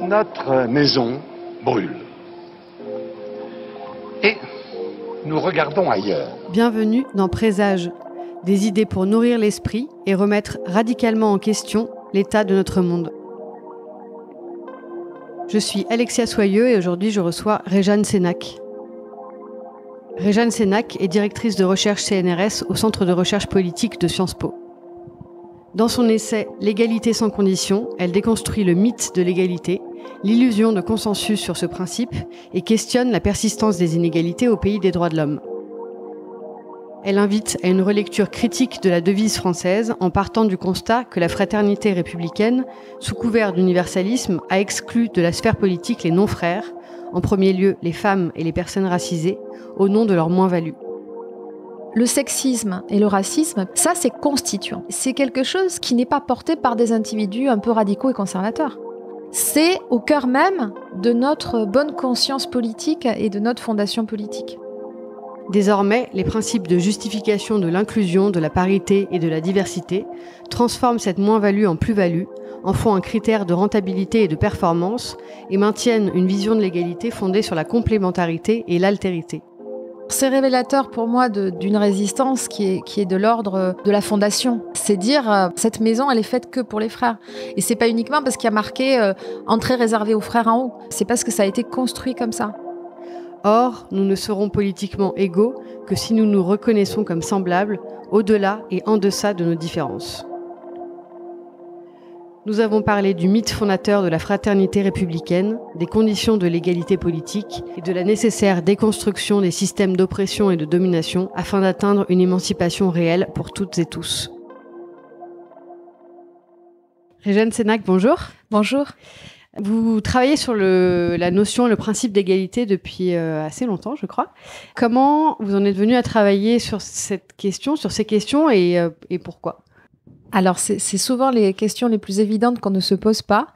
Notre maison brûle. Et nous regardons ailleurs. Bienvenue dans Présage, des idées pour nourrir l'esprit et remettre radicalement en question l'état de notre monde. Je suis Alexia Soyeux et aujourd'hui je reçois Réjane Sénac. Réjane Sénac est directrice de recherche CNRS au Centre de recherche politique de Sciences Po. Dans son essai L'égalité sans condition, elle déconstruit le mythe de l'égalité, l'illusion de consensus sur ce principe et questionne la persistance des inégalités au pays des droits de l'homme. Elle invite à une relecture critique de la devise française en partant du constat que la fraternité républicaine, sous couvert d'universalisme, a exclu de la sphère politique les non-frères, en premier lieu les femmes et les personnes racisées, au nom de leur moins-value. Le sexisme et le racisme, ça c'est constituant. C'est quelque chose qui n'est pas porté par des individus un peu radicaux et conservateurs. C'est au cœur même de notre bonne conscience politique et de notre fondation politique. Désormais, les principes de justification de l'inclusion, de la parité et de la diversité transforment cette moins-value en plus-value, en font un critère de rentabilité et de performance et maintiennent une vision de l'égalité fondée sur la complémentarité et l'altérité. C'est révélateur pour moi d'une résistance qui est, qui est de l'ordre de la fondation. C'est dire, euh, cette maison, elle est faite que pour les frères. Et c'est pas uniquement parce qu'il y a marqué euh, entrée réservée aux frères en haut. C'est parce que ça a été construit comme ça. Or, nous ne serons politiquement égaux que si nous nous reconnaissons comme semblables, au-delà et en deçà de nos différences. Nous avons parlé du mythe fondateur de la fraternité républicaine, des conditions de l'égalité politique et de la nécessaire déconstruction des systèmes d'oppression et de domination afin d'atteindre une émancipation réelle pour toutes et tous. Régène Sénac, bonjour. Bonjour. Vous travaillez sur la notion, le principe d'égalité depuis euh, assez longtemps, je crois. Comment vous en êtes venu à travailler sur cette question, sur ces questions et, euh, pourquoi alors, c'est souvent les questions les plus évidentes qu'on ne se pose pas.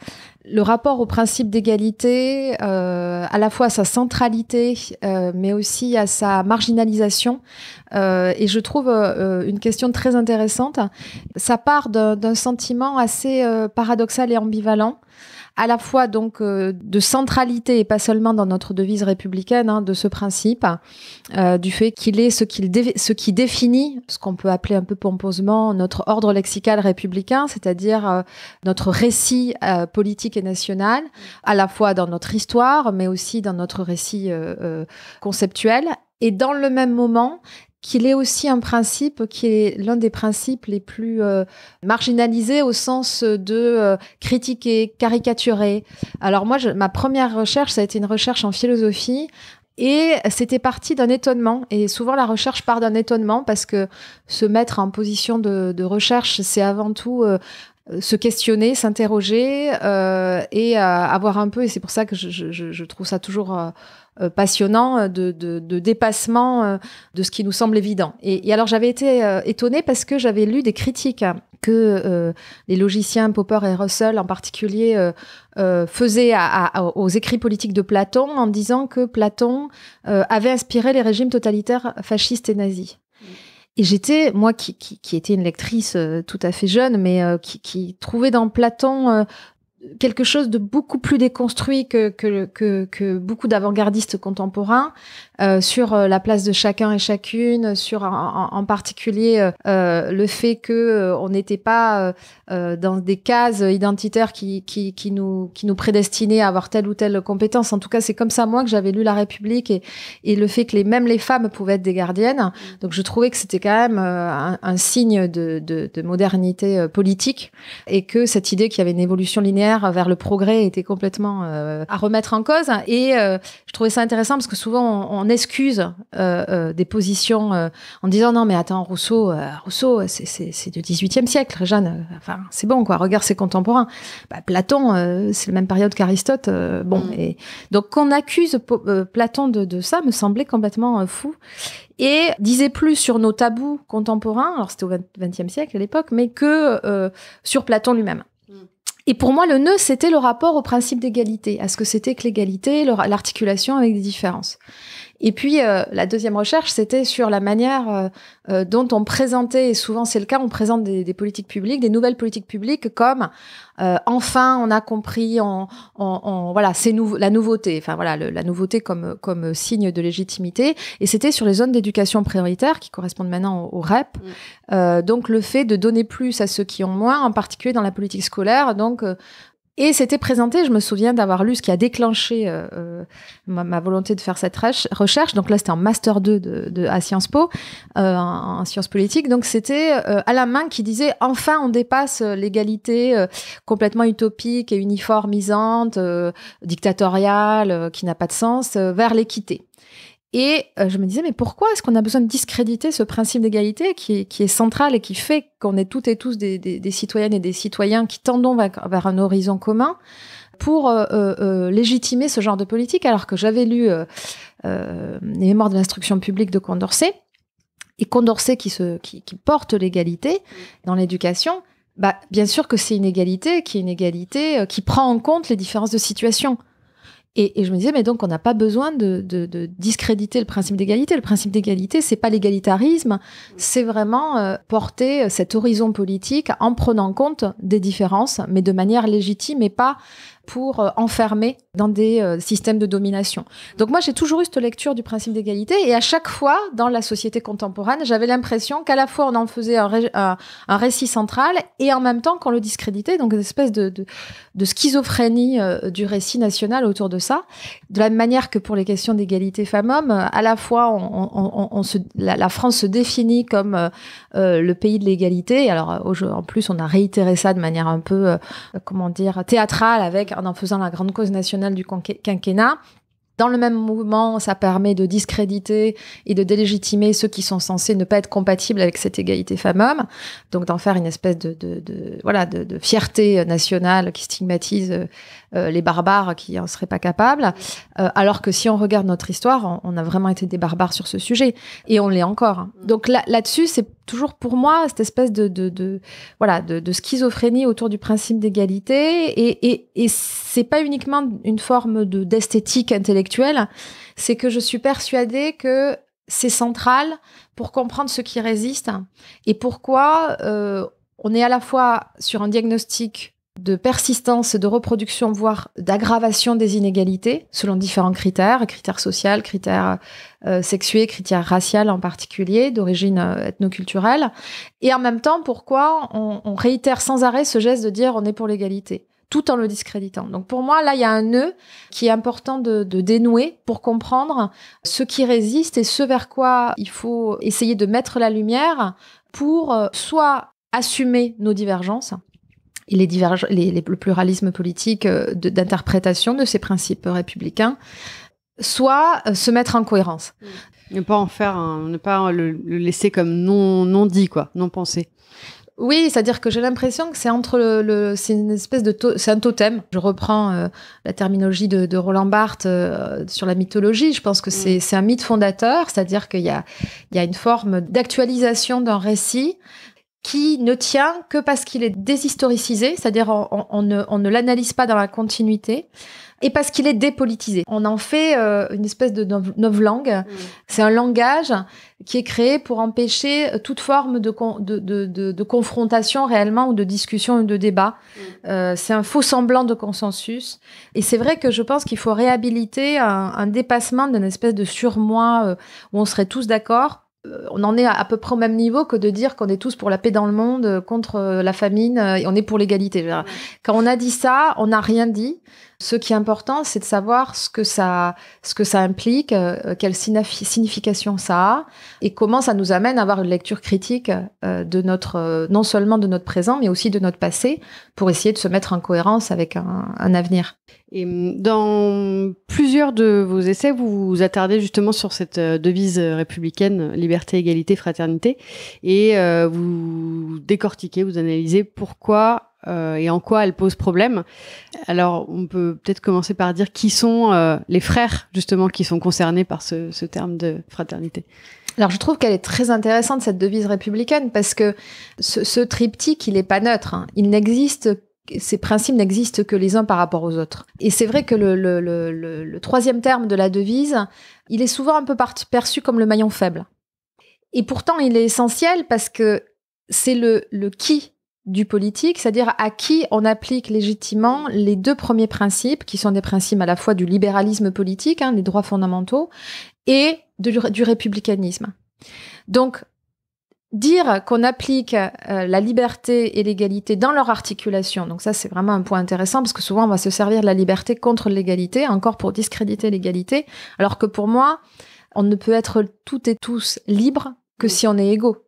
Le rapport au principe d'égalité, euh, à la fois à sa centralité, mais aussi à sa marginalisation, et je trouve une question très intéressante. Ça part d'un sentiment assez paradoxal et ambivalent à la fois donc euh, de centralité et pas seulement dans notre devise républicaine hein, de ce principe euh, du fait qu'il est ce, qui définit ce qu'on peut appeler un peu pompeusement notre ordre lexical républicain, c'est-à-dire euh, notre récit politique et national, à la fois dans notre histoire mais aussi dans notre récit conceptuel et dans le même moment qu'il est aussi un principe qui est l'un des principes les plus euh, marginalisés au sens de euh, critiquer, caricaturer. Alors moi, ma première recherche, ça a été une recherche en philosophie. Et c'était parti d'un étonnement. Et souvent, la recherche part d'un étonnement parce que se mettre en position de, recherche, c'est avant tout euh, euh, se questionner, s'interroger euh, et euh, avoir un peu, et c'est pour ça que je, trouve ça toujours passionnant, de, dépassement de ce qui nous semble évident. Et, alors j'avais été étonnée parce que j'avais lu des critiques que les logiciens Popper et Russell en particulier faisaient aux écrits politiques de Platon en disant que Platon avait inspiré les régimes totalitaires fascistes et nazis. Et j'étais, moi qui, qui, était une lectrice euh, tout à fait jeune, mais euh, qui, qui, trouvait dans Platon euh, quelque chose de beaucoup plus déconstruit que, que, que, que beaucoup d'avant-gardistes contemporains euh, sur euh, la place de chacun et chacune, sur en, particulier euh, euh, le fait que euh, on n'était pas euh, dans des cases identitaires qui, qui, qui, nous, qui nous prédestinaient à avoir telle ou telle compétence. En tout cas, c'est comme ça moi que j'avais lu La République et, et le fait que les, même les femmes pouvaient être des gardiennes. Mm. Donc je trouvais que c'était quand même un, signe de, de, de modernité politique et que cette idée qu'il y avait une évolution linéaire vers le progrès était complètement euh, à remettre en cause. Et euh, je trouvais ça intéressant parce que souvent on, excuse euh, des positions en disant non mais attends Rousseau, Rousseau c'est du 18e siècle, Jeanne, enfin c'est bon quoi, regarde ses contemporains. Bah, Platon, c'est la même période qu'Aristote. bon, mm. et donc qu'on accuse Platon de, ça me semblait complètement fou et disait plus sur nos tabous contemporains, alors c'était au XXe siècle à l'époque, mais que sur Platon lui-même. Et pour moi, le nœud, c'était le rapport au principe d'égalité, à ce que c'était que l'égalité, l'articulation avec des différences. Et puis, euh, la deuxième recherche, c'était sur la manière euh, euh, dont on présentait, et souvent c'est le cas, on présente des, des, politiques publiques, des nouvelles politiques publiques comme enfin on a compris, on, voilà, c'est la nouveauté, enfin voilà, la nouveauté comme, comme signe de légitimité. Et c'était sur les zones d'éducation prioritaire qui correspondent maintenant au, REP. Mm. donc, le fait de donner plus à ceux qui ont moins, en particulier dans la politique scolaire, donc et c'était présenté, je me souviens d'avoir lu ce qui a déclenché euh, euh, ma, volonté de faire cette recherche. Donc là, c'était en master 2 de, à Sciences Po, euh, en, sciences politiques. Donc c'était à la main qui disait « Enfin, on dépasse l'égalité complètement utopique et uniformisante, dictatoriale, qui n'a pas de sens, vers l'équité ». Et euh, je me disais, mais pourquoi est-ce qu'on a besoin de discréditer ce principe d'égalité qui, qui, est central et qui fait qu'on est toutes et tous des, citoyennes et des citoyens qui tendons vers, un horizon commun pour euh, euh, légitimer ce genre de politique Alors que j'avais lu les mémoires de l'instruction publique de Condorcet, et Condorcet qui, se, qui, qui porte l'égalité dans l'éducation, bah, bien sûr que c'est une égalité qui est une égalité qui prend en compte les différences de situation. Et, je me disais, mais donc on n'a pas besoin de, discréditer le principe d'égalité. Le principe d'égalité, c'est pas l'égalitarisme, c'est vraiment euh, porter cet horizon politique en prenant compte des différences, mais de manière légitime et pas pour euh, enfermer dans des euh, systèmes de domination. Donc moi, j'ai toujours eu cette lecture du principe d'égalité et à chaque fois, dans la société contemporaine, j'avais l'impression qu'à la fois on en faisait un, récit central et en même temps qu'on le discréditait, donc une espèce de, de, schizophrénie euh, du récit national autour de ça. De la même manière que pour les questions d'égalité femmes-hommes, à la fois on, se, la, France se définit comme le pays de l'égalité. Alors en plus, on a réitéré ça de manière un peu, comment dire, théâtrale avec en faisant la grande cause nationale du quinquennat. Dans le même mouvement, ça permet de discréditer et de délégitimer ceux qui sont censés ne pas être compatibles avec cette égalité femmes-hommes, donc d'en faire une espèce de, voilà de, fierté nationale qui stigmatise euh, euh, les barbares qui en seraient pas capables. Euh, alors que si on regarde notre histoire, on, a vraiment été des barbares sur ce sujet et on l'est encore. Mm. Donc là-dessus, c'est toujours pour moi cette espèce de, voilà de, schizophrénie autour du principe d'égalité et, et, et c'est pas uniquement une forme de d'esthétique intellectuelle c'est que je suis persuadée que c'est central pour comprendre ce qui résiste et pourquoi euh, on est à la fois sur un diagnostic de persistance, de reproduction, voire d'aggravation des inégalités, selon différents critères, critères sociaux, critères euh, sexués, critères raciaux en particulier, d'origine euh, ethnoculturelle. Et en même temps, pourquoi on, réitère sans arrêt ce geste de dire on est pour l'égalité tout en le discréditant. Donc pour moi, là, il y a un nœud qui est important de, dénouer pour comprendre ce qui résiste et ce vers quoi il faut essayer de mettre la lumière pour euh, soit assumer nos divergences, les le pluralisme politique euh, d'interprétation de, ces principes républicains, soit euh, se mettre en cohérence. Ne pas en faire, ne pas le, laisser comme non, non dit, quoi, non pensé. Oui, c'est-à-dire que j'ai l'impression que c'est entre le, c'est une espèce de c'est un totem. Je reprends euh, la terminologie de, Roland Barthes sur la mythologie. Je pense que mm. c'est c'est un mythe fondateur, c'est-à-dire qu'il y a il y a une forme d'actualisation d'un récit qui ne tient que parce qu'il est déshistoricisé, c'est-à-dire on, on, ne, l'analyse pas dans la continuité, et parce qu'il est dépolitisé. On en fait euh, une espèce de novlangue. langue. Mm. C'est un langage qui est créé pour empêcher euh, toute forme de, de, de, de confrontation réellement ou de discussion ou de débat. Mm. Euh, c'est un faux semblant de consensus. Et c'est vrai que je pense qu'il faut réhabiliter un, dépassement d'une espèce de surmoi où on serait tous d'accord euh, on en est à, peu près au même niveau que de dire qu'on est tous pour la paix dans le monde, euh, contre euh, la famine, et on est pour l'égalité. Quand on a dit ça, on n'a rien dit. Ce qui est important, c'est de savoir ce que ça, ce que ça implique, euh, quelle signification ça a, et comment ça nous amène à avoir une lecture critique euh, de notre, euh, non seulement de notre présent, mais aussi de notre passé, pour essayer de se mettre en cohérence avec un, un avenir. Et mm, dans plusieurs de vos essais, vous vous attardez justement sur cette devise républicaine, liberté, égalité, fraternité, et vous décortiquez, vous analysez pourquoi euh, et en quoi elle pose problème. Alors, on peut peut-être commencer par dire qui sont euh, les frères, justement, qui sont concernés par ce, terme de fraternité. Alors, je trouve qu'elle est très intéressante, cette devise républicaine, parce que ce, ce triptyque, il n'est pas neutre. Hein. Il n'existe ces principes n'existent que les uns par rapport aux autres. Et c'est vrai que le, troisième terme de la devise, il est souvent un peu perçu comme le maillon faible. Et pourtant, il est essentiel parce que c'est le qui du politique, c'est-à-dire à qui on applique légitimement les deux premiers principes, qui sont des principes à la fois du libéralisme politique, hein, les droits fondamentaux, et du républicanisme. Donc, dire qu'on applique euh, la liberté et l'égalité dans leur articulation, donc ça c'est vraiment un point intéressant, parce que souvent on va se servir de la liberté contre l'égalité, encore pour discréditer l'égalité, alors que pour moi, on ne peut être toutes et tous libres que si on est égaux.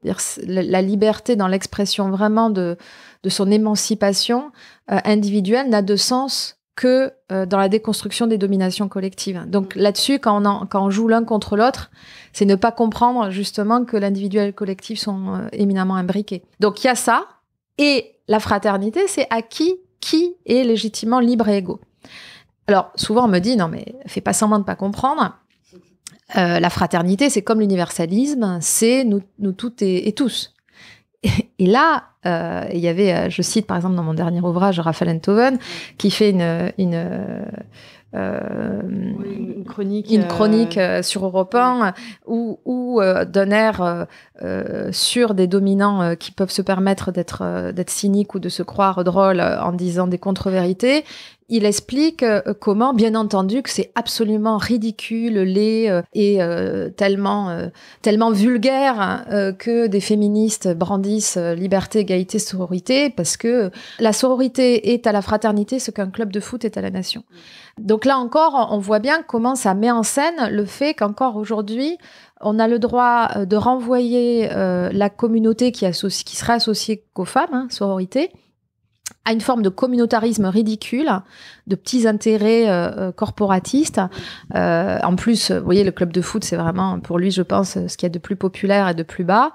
la liberté dans l'expression vraiment de, de son émancipation euh, individuelle n'a de sens que euh, dans la déconstruction des dominations collectives. Donc mm. là-dessus, quand, on quand joue l'un contre l'autre, c'est ne pas comprendre justement que l'individuel et le collectif sont euh, éminemment imbriqués. Donc il y a ça, et la fraternité, c'est à qui qui est légitimement libre et égaux. Alors souvent on me dit, non mais fais pas semblant de pas comprendre, euh, la fraternité, c'est comme l'universalisme, c'est nous, nous toutes et, tous. Et, là, euh, il y avait, euh, je cite par exemple dans mon dernier ouvrage Raphaël Enthoven, qui fait une, chronique, sur Europe 1 où d'un air sur des dominants qui peuvent se permettre d'être cyniques ou de se croire drôles en disant des contre-vérités. Il explique euh, comment, bien entendu, que c'est absolument ridicule, laid euh, et euh, tellement, tellement vulgaire hein, que des féministes brandissent liberté, égalité, sororité, parce que la sororité est à la fraternité ce qu'un club de foot est à la nation. Donc là encore, on voit bien comment ça met en scène le fait qu'encore aujourd'hui, on a le droit de renvoyer la communauté qui, associe, qui sera associée qu'aux femmes, hein, sororité, à une forme de communautarisme ridicule, de petits intérêts euh, euh, corporatistes. Euh, en plus, vous voyez, le club de foot, c'est vraiment pour lui, je pense, ce qu'il y a de plus populaire et de plus bas.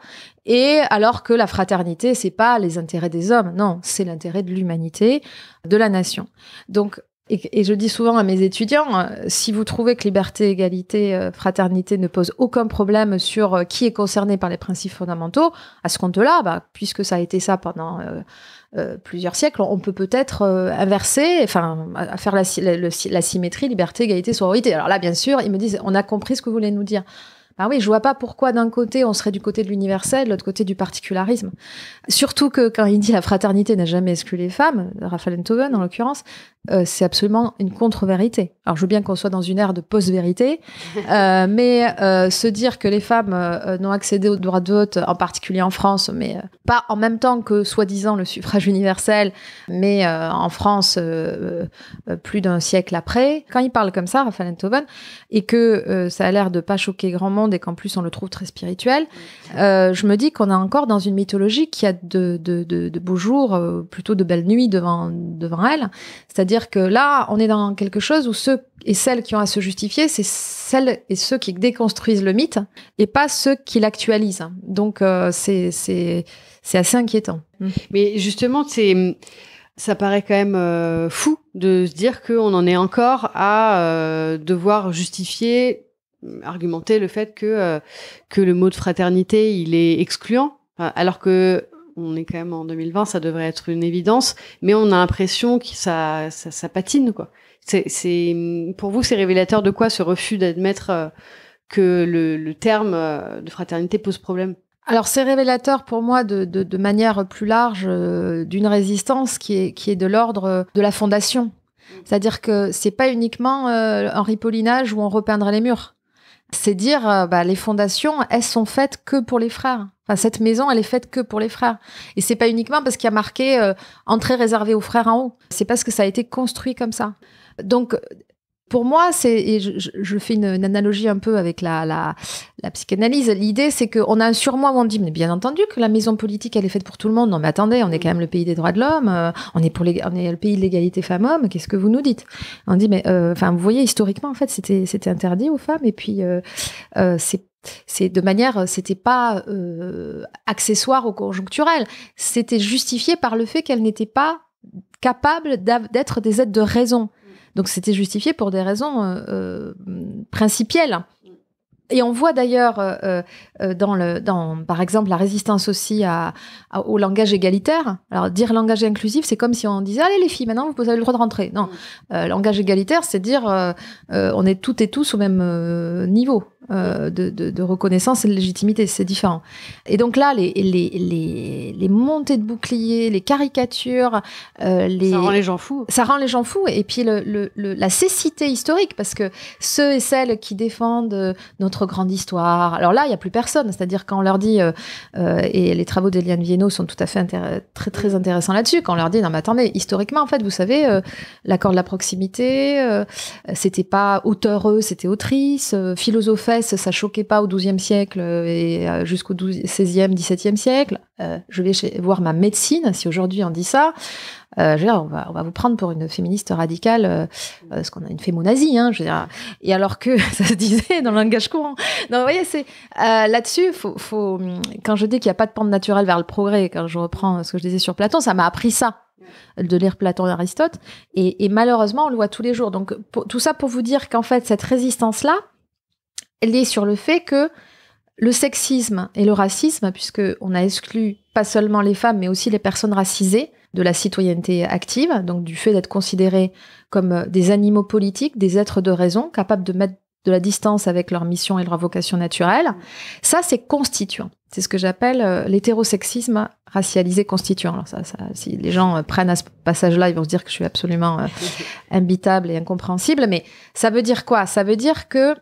Et alors que la fraternité, c'est pas les intérêts des hommes, non, c'est l'intérêt de l'humanité, de la nation. Donc, et, je dis souvent à mes étudiants, si vous trouvez que liberté, égalité, fraternité ne pose aucun problème sur qui est concerné par les principes fondamentaux, à ce compte-là, bah, puisque ça a été ça pendant euh, plusieurs siècles, on peut peut-être euh, inverser, enfin, faire la, la symétrie liberté, égalité, sororité. Alors là, bien sûr, ils me disent, on a compris ce que vous voulez nous dire. Ah oui, je vois pas pourquoi d'un côté on serait du côté de l'universel, de l'autre côté du particularisme. Surtout que quand il dit la fraternité n'a jamais exclu les femmes, Raphaël Enthoven en l'occurrence, euh, c'est absolument une contre-vérité. Alors je veux bien qu'on soit dans une ère de post-vérité, euh, mais euh, se dire que les femmes n'ont accédé aux droits de vote, en particulier en France, mais pas en même temps que soi-disant le suffrage universel, mais en France plus d'un siècle après, quand il parle comme ça, Raphaël Enthoven, et que ça a l'air de pas choquer grand monde, et qu'en plus on le trouve très spirituel, euh, je me dis qu'on est encore dans une mythologie qui a de, beaux jours, euh, plutôt de belles nuits devant, devant elle. C'est-à-dire que là, on est dans quelque chose où ceux et celles qui ont à se justifier, c'est celles et ceux qui déconstruisent le mythe et pas ceux qui l'actualisent. Donc euh, c'est c'est assez inquiétant. Mais justement, c'est ça paraît quand même fou de se dire qu'on en est encore à devoir justifier argumenter le fait que, euh, que le mot de fraternité, il est excluant, alors que on est quand même en 2020, ça devrait être une évidence, mais on a l'impression que ça, ça, patine, quoi. C'est, pour vous, c'est révélateur de quoi ce refus d'admettre euh, que le, le, terme euh, de fraternité pose problème alors c'est révélateur pour moi de, de, de manière plus large d'une résistance qui est, qui est de l'ordre de la fondation. C'est-à-dire que c'est pas uniquement euh, un ripollinage où on repeindrait les murs c'est dire euh, bah, les fondations, elles sont faites que pour les frères. Enfin, cette maison, elle est faite que pour les frères. Et c'est pas uniquement parce qu'il y a marqué euh, entrée réservée aux frères en haut. C'est parce que ça a été construit comme ça. Donc, pour moi, c'est, je, fais une, analogie un peu avec la, psychanalyse, l'idée c'est qu'on a un surmoi où on dit, mais bien entendu que la maison politique elle est faite pour tout le monde. Non mais attendez, on est quand même le pays des droits de l'homme, euh, on, est pour les, le pays de l'égalité femmes-hommes, qu'est-ce que vous nous dites On dit, mais euh, enfin, vous voyez, historiquement en fait c'était, c'était interdit aux femmes et puis euh, c'est de manière, c'était pas accessoire au conjoncturel, c'était justifié par le fait qu'elles n'étaient pas capables d'être des aides de raison. Donc c'était justifié pour des raisons euh, euh, principielles. Et on voit d'ailleurs, euh, dans dans, par exemple, la résistance aussi à, au langage égalitaire. Alors, dire langage inclusif, c'est comme si on disait Allez, les filles, maintenant, vous avez le droit de rentrer. Non, mm. langage égalitaire, c'est dire On est toutes et tous au même niveau. Euh, de, reconnaissance et de légitimité, c'est différent. Et donc là, les, montées de boucliers, les caricatures, euh, les... ça rend les gens fous. Ça rend les gens fous. Et puis la cécité historique, parce que ceux et celles qui défendent euh, notre grande histoire, alors là, il n'y a plus personne. C'est-à-dire quand on leur dit, et les travaux d'Eliane Vienno sont tout à fait très très intéressants là-dessus, quand on leur dit, non mais attendez, historiquement, en fait, vous savez, l'accord de la proximité, c'était pas auteureux, c'était autrice, philosophe ça choquait pas au XIIe siècle et euh, jusqu'au XVIe, XVIIe siècle. Euh, je vais voir ma médecine, si aujourd'hui on dit ça. Euh, je veux dire, on, va, vous prendre pour une féministe radicale, parce qu'on a une fémonazie, hein, Et alors que ça se disait dans le langage courant. Non, vous voyez, c'est là-dessus, faut, quand je dis qu'il n'y a pas de pente naturelle vers le progrès, quand je reprends ce que je disais sur Platon, ça m'a appris ça de lire Platon et Aristote. Et, malheureusement, on le voit tous les jours. Donc, tout ça pour vous dire qu'en fait, cette résistance-là, elle est sur le fait que le sexisme et le racisme, puisque on a exclu pas seulement les femmes, mais aussi les personnes racisées de la citoyenneté active, donc du fait d'être considérés comme euh, des animaux politiques, des êtres de raison, capables de mettre de la distance avec leur mission et leur vocation naturelle. Ça, c'est constituant. C'est ce que j'appelle euh, l'hétérosexisme racialisé constituant. Alors ça, ça, si les gens euh, prennent à ce passage-là, ils vont se dire que je suis absolument imbitable et incompréhensible. Mais ça veut dire quoi Ça veut dire que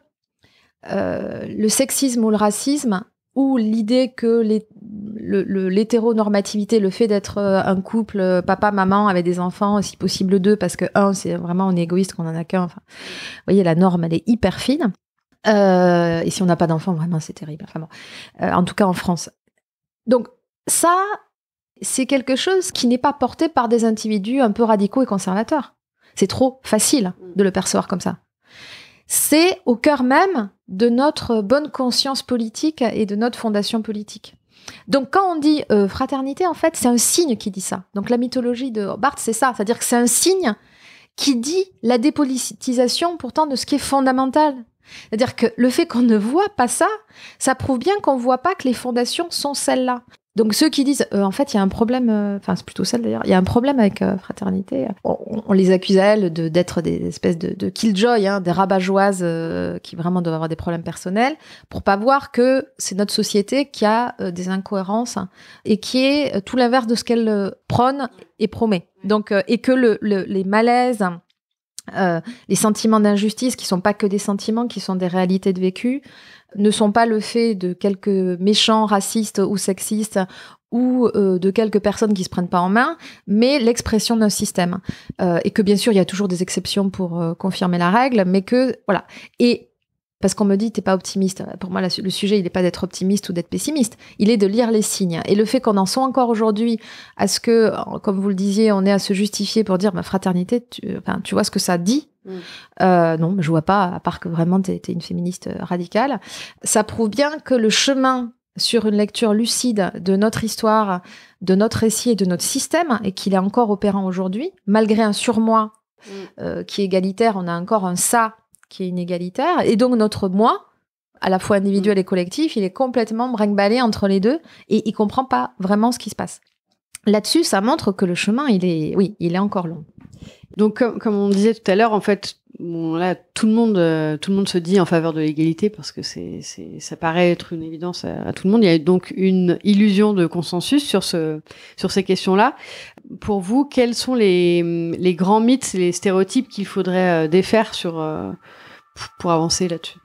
euh, le sexisme ou le racisme, ou l'idée que l'hétéronormativité, le, le, fait d'être euh, un couple euh, papa maman avec des enfants, si possible deux, parce que un c'est vraiment on est égoïste qu'on en a qu'un. vous voyez la norme elle est hyper fine. et si on n'a pas d'enfants vraiment c'est terrible. Enfin en tout cas en France. Donc ça c'est quelque chose qui n'est pas porté par des individus un peu radicaux et conservateurs. C'est trop facile mmh. de le percevoir comme ça c'est au cœur même de notre bonne conscience politique et de notre fondation politique. Donc quand on dit euh, fraternité, en fait, c'est un signe qui dit ça. Donc la mythologie de Barthes, c'est ça, c'est-à-dire que c'est un signe qui dit la dépolitisation pourtant de ce qui est fondamental. C'est-à-dire que le fait qu'on ne voit pas ça, ça prouve bien qu'on ne voit pas que les fondations sont celles-là. Donc ceux qui disent euh, en fait il y a un problème, euh, enfin c'est plutôt ça d'ailleurs, il y a un problème avec euh, fraternité. On, les accuse à elles d'être des espèces de, killjoy, hein, des rabat-joises qui vraiment doivent avoir des problèmes personnels, pour pas voir que c'est notre société qui a des incohérences et qui est tout l'inverse de ce qu'elle prône et promet. Donc et que les malaises les sentiments d'injustice, qui sont pas que des sentiments, qui sont des réalités de vécu, ne sont pas le fait de quelques méchants racistes ou sexistes ou euh, de quelques personnes qui se prennent pas en main, mais l'expression d'un système. Euh, et que bien sûr, il y a toujours des exceptions pour euh, confirmer la règle, mais que voilà. Et parce qu'on me dit, t'es pas optimiste. Pour moi, le sujet, il n'est pas d'être optimiste ou d'être pessimiste. Il est de lire les signes. Et le fait qu'on en soit encore aujourd'hui à ce que, comme vous le disiez, on est à se justifier pour dire, ma fraternité, tu, vois ce que ça dit mm. euh, non, je vois pas, à part que vraiment tu es, une féministe radicale. Ça prouve bien que le chemin sur une lecture lucide de notre histoire, de notre récit et de notre système, et qu'il est encore opérant aujourd'hui, malgré un surmoi mm. euh, qui est égalitaire, on a encore un ça qui est inégalitaire. Et donc notre moi, à la fois individuel et collectif, il est complètement brinque-ballé entre les deux et il comprend pas vraiment ce qui se passe. Là-dessus, ça montre que le chemin, il est, oui, il est encore long. Donc, comme, on disait tout à l'heure, en fait, là, tout le monde, euh, tout le monde se dit en faveur de l'égalité parce que c'est, ça paraît être une évidence à, tout le monde. Il y a donc une illusion de consensus sur ce, sur ces questions-là. Pour vous, quels sont les, les grands mythes, les stéréotypes qu'il faudrait euh, défaire sur, euh, pour avancer là-dessus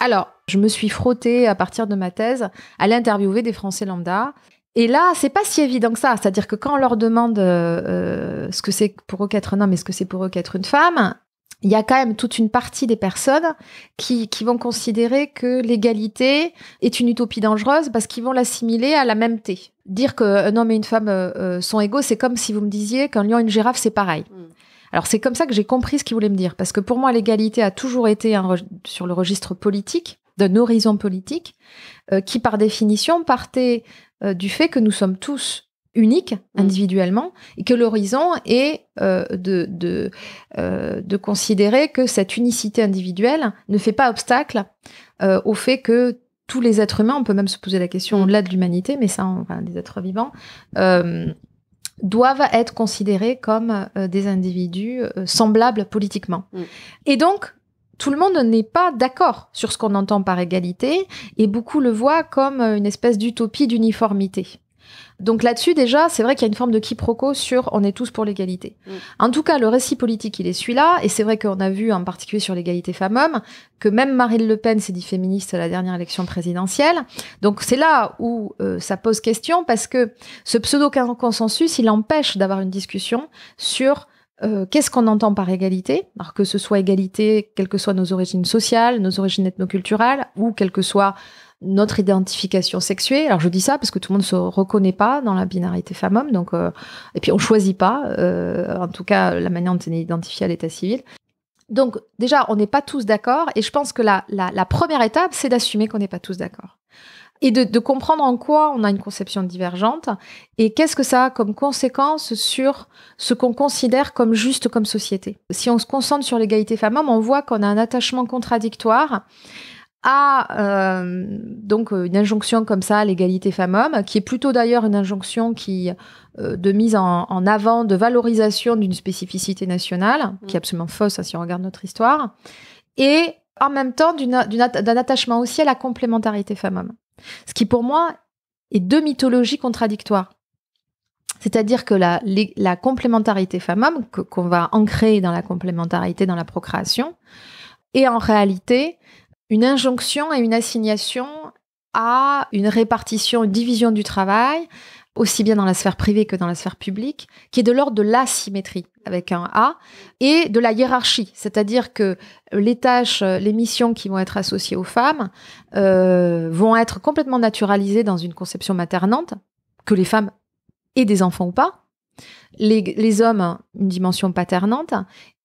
Alors, je me suis frottée à partir de ma thèse à l'interviewer des Français lambda. Et là, c'est pas si évident que ça. C'est-à-dire que quand on leur demande euh, euh, ce que c'est pour eux qu'être un homme et ce que c'est pour eux qu'être une femme, il y a quand même toute une partie des personnes qui, vont considérer que l'égalité est une utopie dangereuse parce qu'ils vont l'assimiler à la même thé. Dire qu'un homme et une femme euh, sont égaux, c'est comme si vous me disiez qu'un lion et une girafe, c'est pareil. Mm. Alors c'est comme ça que j'ai compris ce qu'il voulait me dire, parce que pour moi l'égalité a toujours été sur le registre politique, d'un horizon politique, euh, qui par définition partait euh, du fait que nous sommes tous uniques mmh. individuellement et que l'horizon est euh, de, de, considérer que cette unicité individuelle ne fait pas obstacle au fait que tous les êtres humains, on peut même se poser la question mmh. au-delà de l'humanité, mais ça, enfin, des êtres vivants, doivent être considérés comme euh, des individus euh, semblables politiquement. Mm. Et donc, tout le monde n'est pas d'accord sur ce qu'on entend par égalité, et beaucoup le voient comme euh, une espèce d'utopie d'uniformité. Donc là-dessus, déjà, c'est vrai qu'il y a une forme de quiproquo sur on est tous pour l'égalité. Mm. En tout cas, le récit politique, il est celui-là. Et c'est vrai qu'on a vu, en particulier sur l'égalité femmes-hommes, que même Marine Le Pen s'est dit féministe à la dernière élection présidentielle. Donc c'est là où euh, ça pose question parce que ce pseudo-consensus, il empêche d'avoir une discussion sur euh, qu'est-ce qu'on entend par égalité Alors que ce soit égalité, quelles que soient nos origines sociales, nos origines ethnoculturelles, ou quelles que soient notre identification sexuée. Alors je dis ça parce que tout le monde se reconnaît pas dans la binarité femme-homme, donc euh, et puis on choisit pas, euh, en tout cas la manière dont on est identifié à l'état civil. Donc déjà, on n'est pas tous d'accord, et je pense que la, la, la première étape, c'est d'assumer qu'on n'est pas tous d'accord. Et de, de, comprendre en quoi on a une conception divergente, et qu'est-ce que ça a comme conséquence sur ce qu'on considère comme juste comme société. Si on se concentre sur l'égalité femmes-hommes, on voit qu'on a un attachement contradictoire, à euh, donc euh, une injonction comme ça à l'égalité femmes-hommes, qui est plutôt d'ailleurs une injonction qui euh, de mise en, avant, de valorisation d'une spécificité nationale, mm. qui est absolument fausse hein, si on regarde notre histoire, et en même temps d'un attachement aussi à la complémentarité femmes-hommes. Ce qui pour moi est deux mythologies contradictoires. C'est-à-dire que la, complémentarité femmes-hommes, qu'on va ancrer dans la complémentarité, dans la procréation, est en réalité une injonction et une assignation à une répartition, une division du travail, aussi bien dans la sphère privée que dans la sphère publique, qui est de l'ordre de l'asymétrie, avec un A, et de la hiérarchie, c'est-à-dire que les tâches, les missions qui vont être associées aux femmes euh, vont être complètement naturalisées dans une conception maternante, que les femmes aient des enfants ou pas, les, les hommes, une dimension paternante,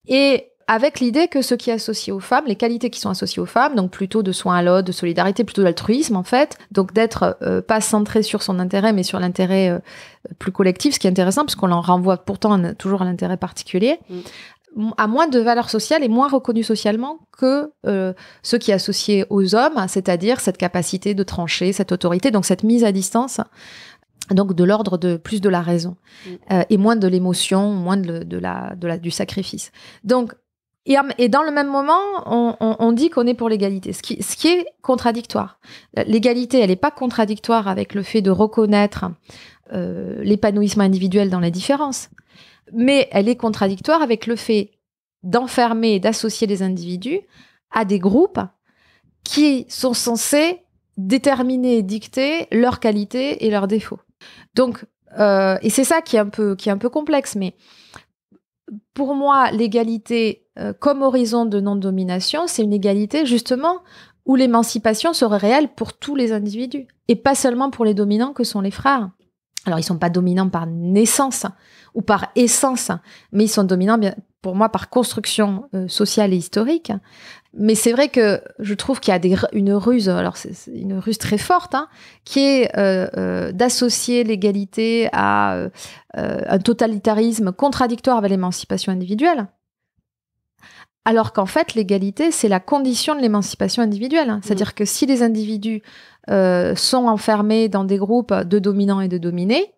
et avec l'idée que ce qui est associé aux femmes, les qualités qui sont associées aux femmes, donc plutôt de soins à l'autre, de solidarité, plutôt d'altruisme en fait, donc d'être euh, pas centré sur son intérêt mais sur l'intérêt euh, plus collectif, ce qui est intéressant parce qu'on en renvoie pourtant toujours à l'intérêt particulier. Mm. à moins de valeur sociale et moins reconnu socialement que euh, ce qui est associé aux hommes, c'est-à-dire cette capacité de trancher, cette autorité, donc cette mise à distance, donc de l'ordre de plus de la raison mm. euh, et moins de l'émotion, moins de, de, la, de la, du sacrifice. Donc et, dans le même moment, on, dit qu'on est pour l'égalité, ce qui, ce qui, est contradictoire. Euh, l'égalité, elle n'est pas contradictoire avec le fait de reconnaître euh, l'épanouissement individuel dans la différence, mais elle est contradictoire avec le fait d'enfermer et d'associer les individus à des groupes qui sont censés déterminer et dicter leurs qualités et leurs défauts. Donc, euh, et c'est ça qui est un peu, qui est un peu complexe, mais pour moi, l'égalité euh, comme horizon de non-domination, c'est une égalité justement où l'émancipation serait réelle pour tous les individus et pas seulement pour les dominants que sont les frères. Alors ils sont pas dominants par naissance ou par essence, mais ils sont dominants bien, pour moi par construction euh, sociale et historique. Mais c'est vrai que je trouve qu'il y a une ruse, alors c'est une ruse très forte, hein, qui est euh, euh, d'associer l'égalité à euh, un totalitarisme contradictoire avec l'émancipation individuelle. Alors qu'en fait, l'égalité, c'est la condition de l'émancipation individuelle. Hein. C'est-à-dire mmh. que si les individus sont enfermés dans des groupes de dominants et de dominés,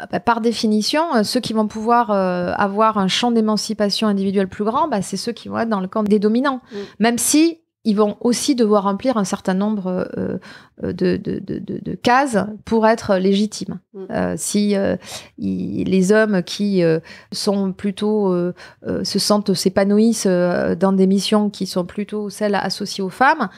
ah bah, par définition, euh, ceux qui vont pouvoir euh, avoir un champ d'émancipation individuelle plus grand, bah, c'est ceux qui vont être dans le camp des dominants. Mm. Même si ils vont aussi devoir remplir un certain nombre euh, de, de, cases pour être légitimes. Mm. si les hommes qui sont plutôt se sentent s'épanouissent dans des missions qui sont plutôt celles associées aux femmes,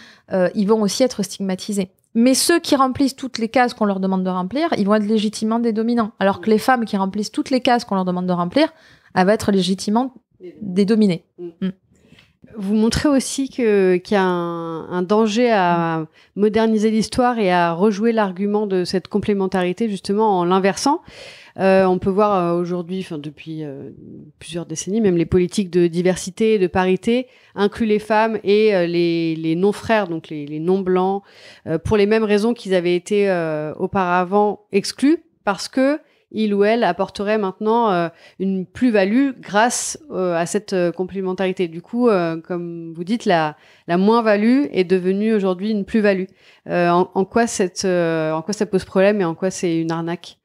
ils vont aussi être stigmatisés. Mais ceux qui remplissent toutes les cases qu'on leur demande de remplir, ils vont être légitimement des dominants. Alors que mm. les femmes qui remplissent toutes les cases qu'on leur demande de remplir, elles vont être légitimement des dominées. Mm. Mm. Vous montrez aussi qu'il y a un, danger à moderniser l'histoire et à rejouer l'argument de cette complémentarité justement en l'inversant. Euh, on peut voir euh, aujourd'hui, depuis euh, plusieurs décennies, même les politiques de diversité, de parité incluent les femmes et les, non-frères, donc les, les non-blancs, pour les mêmes raisons qu'ils avaient été auparavant exclus, parce que il ou elles apporteraient maintenant une plus-value grâce à cette complémentarité. Du coup, comme vous dites, la, la moins-value est devenue aujourd'hui une plus-value. en quoi ça pose problème et en quoi c'est une arnaque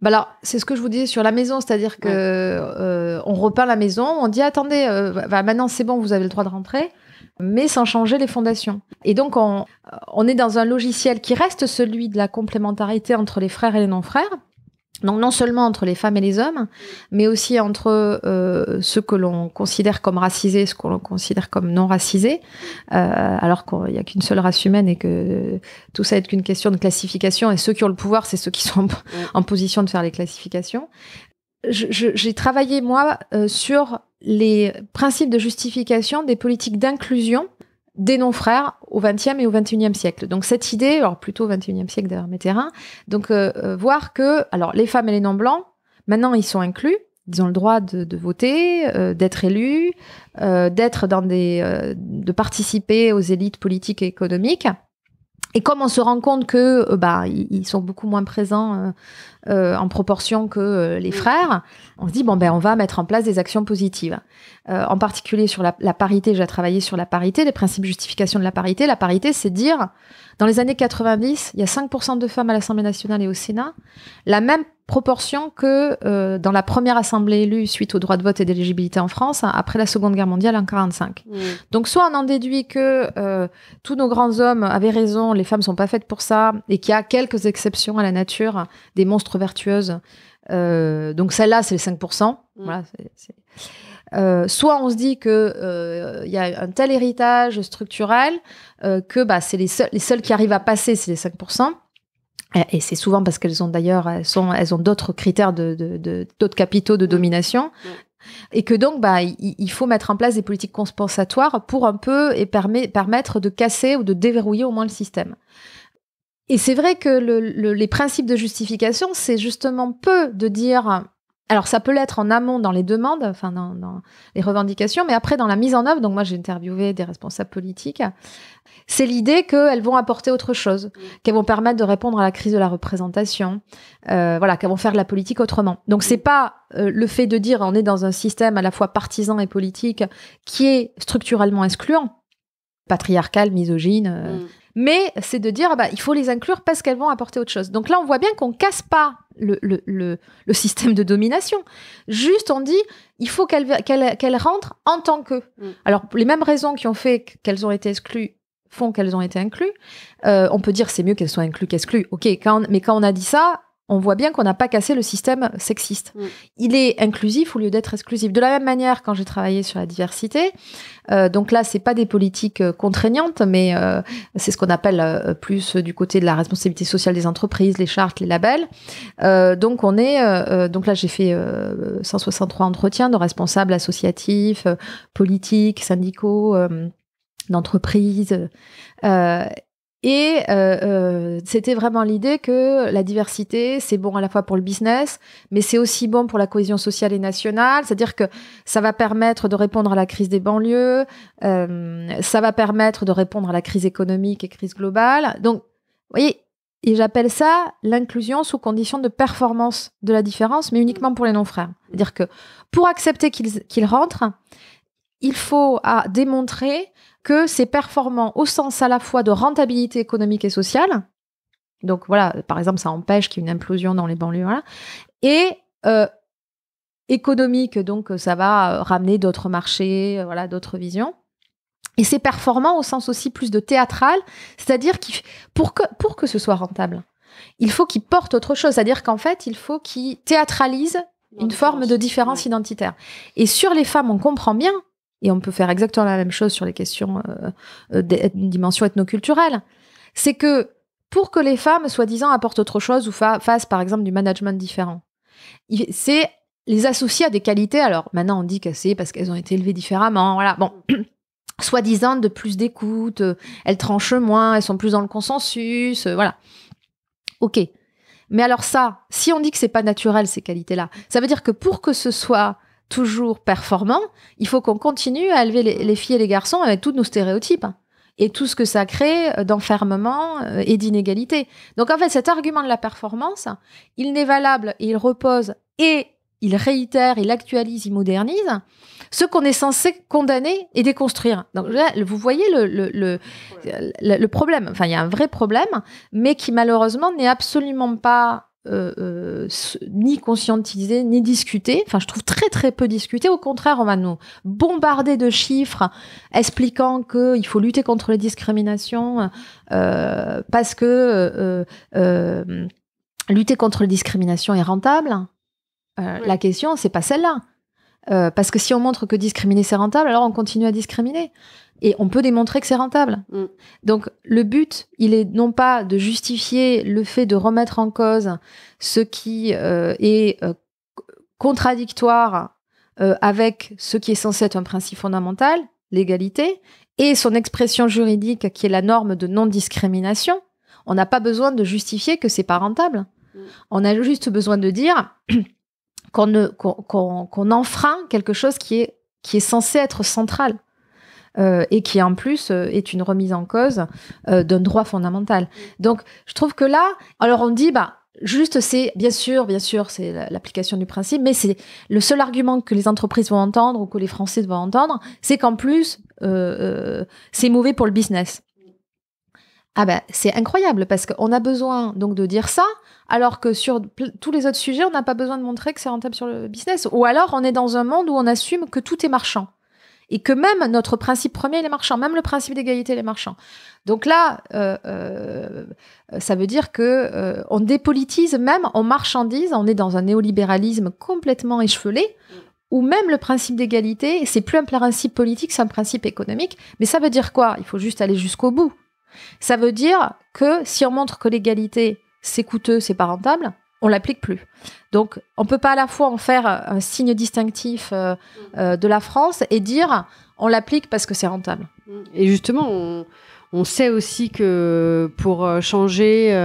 bah, alors, c'est ce que je vous disais sur la maison, c'est-à-dire que euh, on repeint la maison, on dit attendez, euh, bah, bah, maintenant c'est bon, vous avez le droit de rentrer, mais sans changer les fondations. Et donc on, on est dans un logiciel qui reste celui de la complémentarité entre les frères et les non-frères, donc non seulement entre les femmes et les hommes, mais aussi entre euh, ceux que l'on considère comme racisés, ceux que l'on considère comme non racisés, euh, alors qu'il n'y a qu'une seule race humaine et que tout ça est qu'une question de classification, et ceux qui ont le pouvoir, c'est ceux qui sont en, mm. position de faire les classifications. J'ai travaillé, moi, euh, sur les principes de justification des politiques d'inclusion des non-frères au XXe et au XXIe siècle. Donc cette idée, alors plutôt au XXIe siècle derrière mes terrains, donc euh, euh, voir que alors les femmes et les non-blancs, maintenant ils sont inclus, ils ont le droit de, voter, euh, d'être élus, d'être dans des, de participer aux élites politiques et économiques. Et comme on se rend compte que euh, bah ils sont beaucoup moins présents euh, euh, en proportion que les mm. frères, on se dit bon ben on va mettre en place des actions positives. en particulier sur la, la parité, j'ai travaillé sur la parité, les principes de justification de la parité. La parité, c'est dire dans les années 90, il y a 5% de femmes à l'Assemblée nationale et au Sénat, la même proportion que euh, dans la première assemblée élue suite au droit de vote et d'éligibilité en France hein, après la Seconde Guerre mondiale en 45. Mmh. Donc soit on en déduit que euh, tous nos grands hommes avaient raison, les femmes sont pas faites pour ça et qu'il y a quelques exceptions à la nature, des monstres vertueuses. Euh, donc celle-là, c'est les 5%. Mmh. Voilà, soit on se dit que il y a un tel héritage structurel euh, que bah, c'est les seuls, qui arrivent à passer, c'est les 5%. Euh, et c'est souvent parce qu'elles ont d'ailleurs, elles, ont d'autres critères de, de, de, d'autres capitaux de mm. domination. Mm. Et que donc, bah, il faut mettre en place des politiques compensatoires pour un peu et permettre de casser ou de déverrouiller au moins le système. Et c'est vrai que les principes de justification, c'est justement peu de dire alors ça peut l'être en amont dans les demandes, enfin dans, les revendications, mais après dans la mise en œuvre. Donc moi j'ai interviewé des responsables politiques. C'est l'idée qu'elles vont apporter autre chose, mm. qu'elles vont permettre de répondre à la crise de la représentation, euh, voilà, qu'elles vont faire de la politique autrement. Donc c'est mm. pas euh, le fait de dire on est dans un système à la fois partisan et politique qui est structurellement excluant, patriarcal, misogyne. Euh, mm. Mais c'est de dire, ah bah, il faut les inclure parce qu'elles vont apporter autre chose. Donc là, on voit bien qu'on casse pas le, le, le, système de domination. Juste, on dit, il faut qu'elles qu'elle rentre en tant que. Mm. Alors, les mêmes raisons qui ont fait qu'elles ont été exclues font qu'elles ont été incluses. Euh, on peut dire c'est mieux qu'elles soient incluses qu'exclues. Ok, mais quand on a dit ça, on voit bien qu'on n'a pas cassé le système sexiste. Mm. Il est inclusif au lieu d'être exclusif. De la même manière, quand j'ai travaillé sur la diversité, euh, donc là, c'est pas des politiques euh, contraignantes, mais euh, c'est ce qu'on appelle plus du côté de la responsabilité sociale des entreprises, les chartes, les labels. donc on est, donc là, j'ai fait 163 entretiens de responsables associatifs, politiques, syndicaux d'entreprises. Euh, et euh, euh, c'était vraiment l'idée que la diversité, c'est bon à la fois pour le business, mais c'est aussi bon pour la cohésion sociale et nationale. C'est-à-dire que ça va permettre de répondre à la crise des banlieues, euh, ça va permettre de répondre à la crise économique et crise globale. Donc, vous voyez, et j'appelle ça l'inclusion sous condition de performance de la différence, mais uniquement pour les non-frères. C'est-à-dire que pour accepter qu'ils rentrent, il faut à démontrer que c'est performant au sens à la fois de rentabilité économique et sociale. Donc voilà, par exemple, ça empêche qu'il y ait une implosion dans les banlieues. Voilà. Et euh, économique, donc ça va euh, ramener d'autres marchés, euh, voilà, d'autres visions. Et c'est performant au sens aussi plus de théâtral, c'est-à-dire pour, que pour que ce soit rentable, il faut qu'il porte autre chose, c'est-à-dire qu'en fait, il faut qu'il théâtralise une forme de différence identitaire. Et sur les femmes, on comprend bien et on peut faire exactement la même chose sur les questions euh, euh, d'une de dimension ethnoculturelle. C'est que pour que les femmes, soi-disant, apportent autre chose ou fassent, par exemple, du management différent, c'est les associer à des qualités. Alors maintenant, on dit que c'est parce qu'elles ont été élevées différemment. Voilà. Bon. soi-disant de plus d'écoute, euh, elles tranchent moins, elles sont plus dans le consensus, voilà. Ok. Mais alors ça, si on dit que c'est pas naturel ces qualités-là, ça veut dire que pour que ce soit toujours performant, il faut qu'on continue à élever les, filles et les garçons avec tous nos stéréotypes et tout ce que ça crée d'enfermement euh, et d'inégalité. Donc en fait, cet argument de la performance, il n'est valable et il repose et il réitère, il actualise, il modernise ce qu'on est censé condamner et déconstruire. Donc vous voyez le, le problème. Enfin, il y a un vrai problème, mais qui malheureusement n'est absolument pas euh, euh, ni conscientiser, ni discuter. Enfin, je trouve très très peu discuté. Au contraire, on va nous bombarder de chiffres expliquant qu'il faut lutter contre les discriminations euh, parce que lutter contre les discriminations est rentable. La question, c'est pas celle-là. parce que si on montre que discriminer c'est rentable, alors on continue à discriminer et on peut démontrer que c'est rentable. Mm. Donc le but, il est non pas de justifier le fait de remettre en cause ce qui euh, est euh, contradictoire euh, avec ce qui est censé être un principe fondamental, l'égalité, et son expression juridique qui est la norme de non-discrimination. On n'a pas besoin de justifier que c'est pas rentable. Mm. On a juste besoin de dire qu'on enfreint quelque chose qui est censé être central. Euh, et qui en plus euh, est une remise en cause euh, d'un droit fondamental. Donc je trouve que là, alors on dit bah juste c'est bien sûr, bien sûr, c'est l'application du principe, mais c'est le seul argument que les entreprises vont entendre ou que les Français vont entendre, c'est qu'en plus c'est mauvais pour le business. Ah ben, c'est incroyable parce qu'on a besoin donc de dire ça, alors que sur tous les autres sujets, on n'a pas besoin de montrer que c'est rentable sur le business. Ou alors, on est dans un monde où on assume que tout est marchand et que même notre principe premier, les marchands, même le principe d'égalité, les marchands. Donc là, euh, euh, ça veut dire que euh, on dépolitise même, on marchandise, on est dans un néolibéralisme complètement échevelé, où même le principe d'égalité, c'est plus un principe politique, c'est un principe économique. Mais ça veut dire quoi Il faut juste aller jusqu'au bout. Ça veut dire que si on montre que l'égalité, c'est coûteux, c'est pas rentable, on l'applique plus. Donc, on ne peut pas à la fois en faire euh, un signe distinctif euh, mm. euh, de la France et dire on l'applique parce que c'est rentable. Mm. Et justement, on, sait aussi que pour changer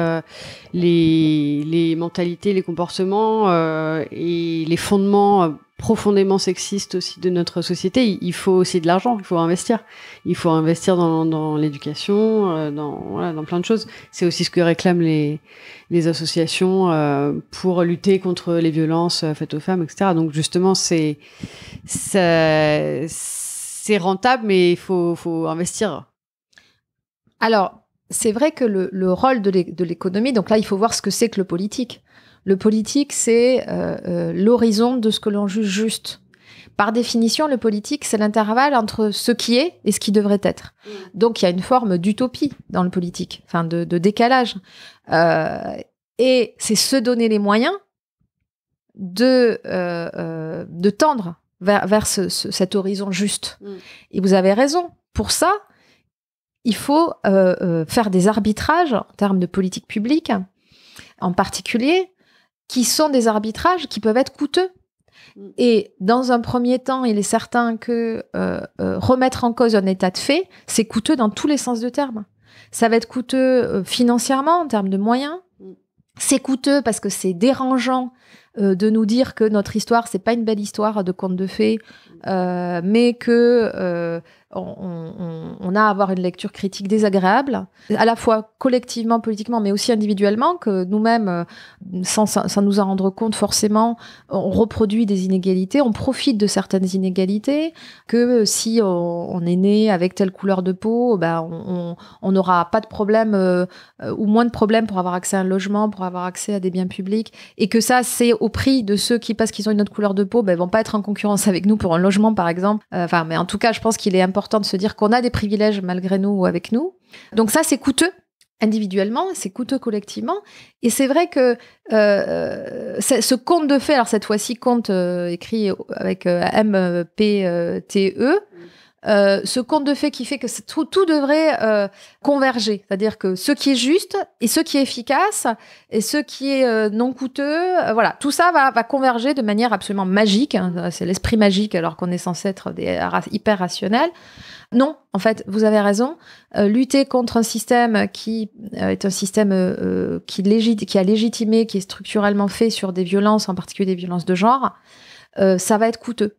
les, les, mentalités, les comportements et les fondements profondément sexiste aussi de notre société, il faut aussi de l'argent, il faut investir. Il faut investir dans, l'éducation, euh, dans, dans plein de choses. C'est aussi ce que réclament les, les associations euh, pour lutter contre les violences euh, faites aux femmes, etc. Donc justement, c'est c'est rentable, mais il faut, investir. Alors, c'est vrai que le, le rôle de l'économie, donc là, il faut voir ce que c'est que le politique. Le politique, c'est euh, euh, l'horizon de ce que l'on juge juste. Par définition, le politique, c'est l'intervalle entre ce qui est et ce qui devrait être. Mm. Donc, il y a une forme d'utopie dans le politique, enfin de, décalage. Euh, et c'est se donner les moyens de, de tendre vers, cet horizon juste. Mm. Et vous avez raison. Pour ça, il faut faire des arbitrages en termes de politique publique, en particulier qui sont des arbitrages qui peuvent être coûteux. Mm. Et dans un premier temps, il est certain que euh, euh, remettre en cause un état de fait, c'est coûteux dans tous les sens de terme. Ça va être coûteux euh, financièrement en termes de moyens. Mm. C'est coûteux parce que c'est dérangeant de nous dire que notre histoire, c'est pas une belle histoire de conte de fées, mm. mais que on, a à avoir une lecture critique désagréable, à la fois collectivement, politiquement, mais aussi individuellement, que nous-mêmes, euh, sans, nous en rendre compte forcément, on reproduit des inégalités, on profite de certaines inégalités, que si on, est né avec telle couleur de peau, ben on n'aura pas de problème euh, ou moins de problèmes pour avoir accès à un logement, pour avoir accès à des biens publics, et que ça, c'est au prix de ceux qui, parce qu'ils ont une autre couleur de peau, ben, vont pas être en concurrence avec nous pour un logement, par exemple. Euh, enfin, mais en tout cas, je pense qu'il est important important de se dire qu'on a des privilèges malgré nous ou avec nous. Donc ça, c'est coûteux individuellement, c'est coûteux collectivement. Et c'est vrai que euh, euh, ce conte de fait, alors cette fois-ci, conte euh, écrit avec M-P-T-E, euh, ce conte de fait qui fait que tout, devrait euh, converger. C'est-à-dire que ce qui est juste et ce qui est efficace et ce qui est euh, non coûteux, voilà, tout ça va, converger de manière absolument magique. Hein. C'est l'esprit magique alors qu'on est censé être des hyper rationnels. Non, en fait, vous avez raison. lutter contre un système qui est un système qui, qui a légitimé, qui est structurellement fait sur des violences, en particulier des violences de genre, ça va être coûteux.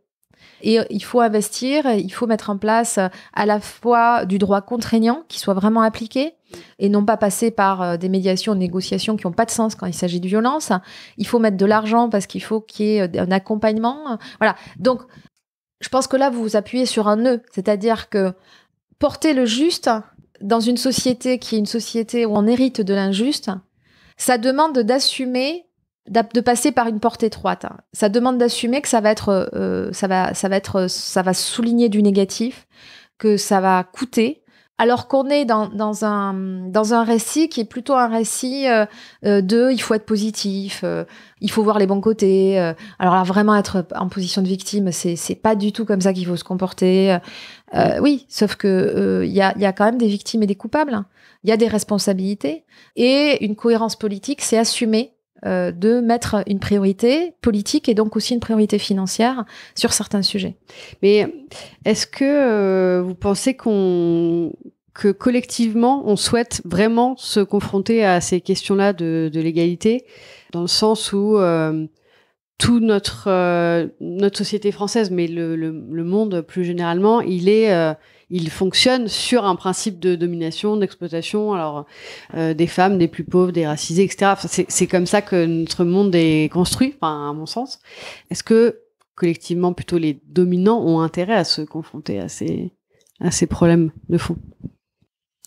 Et euh, il faut investir, euh, il faut mettre en place euh, à la fois du droit contraignant qui soit vraiment appliqué et non pas passer par des médiations, négociations qui n'ont pas de sens quand il s'agit de violence. Il faut mettre de l'argent parce qu'il faut qu'il y ait un accompagnement. Voilà. Donc, je pense que là, vous vous appuyez sur un nœud, c'est-à-dire que porter le juste dans une société qui est une société où on hérite de l'injuste, ça demande d'assumer de passer par une porte étroite. Hein. Ça demande d'assumer que ça va être, euh, ça va, ça va être, ça va souligner du négatif, que ça va coûter, alors qu'on est dans, dans, un, dans un récit qui est plutôt un récit euh, euh, de il faut être positif, il faut voir les bons côtés. alors vraiment être en position de victime, c'est, c'est pas du tout comme ça qu'il faut se comporter. oui, sauf que il y, a, y a quand même des victimes et des coupables. Hein. Il y a des responsabilités. Et une cohérence politique, c'est assumer euh, de mettre une priorité politique et donc aussi une priorité financière sur certains sujets. Mais est-ce que euh, vous pensez qu'on que collectivement, on souhaite vraiment se confronter à ces questions-là de, l'égalité, dans le sens où toute euh, tout notre, notre société française, mais le, le, monde plus généralement, il est il fonctionne sur un principe de domination, d'exploitation, alors euh, des femmes, des plus pauvres, des racisés, etc. c'est comme ça que notre monde est construit, enfin, à mon sens. Est-ce que collectivement, plutôt les dominants ont intérêt à se confronter à ces, à ces problèmes de fond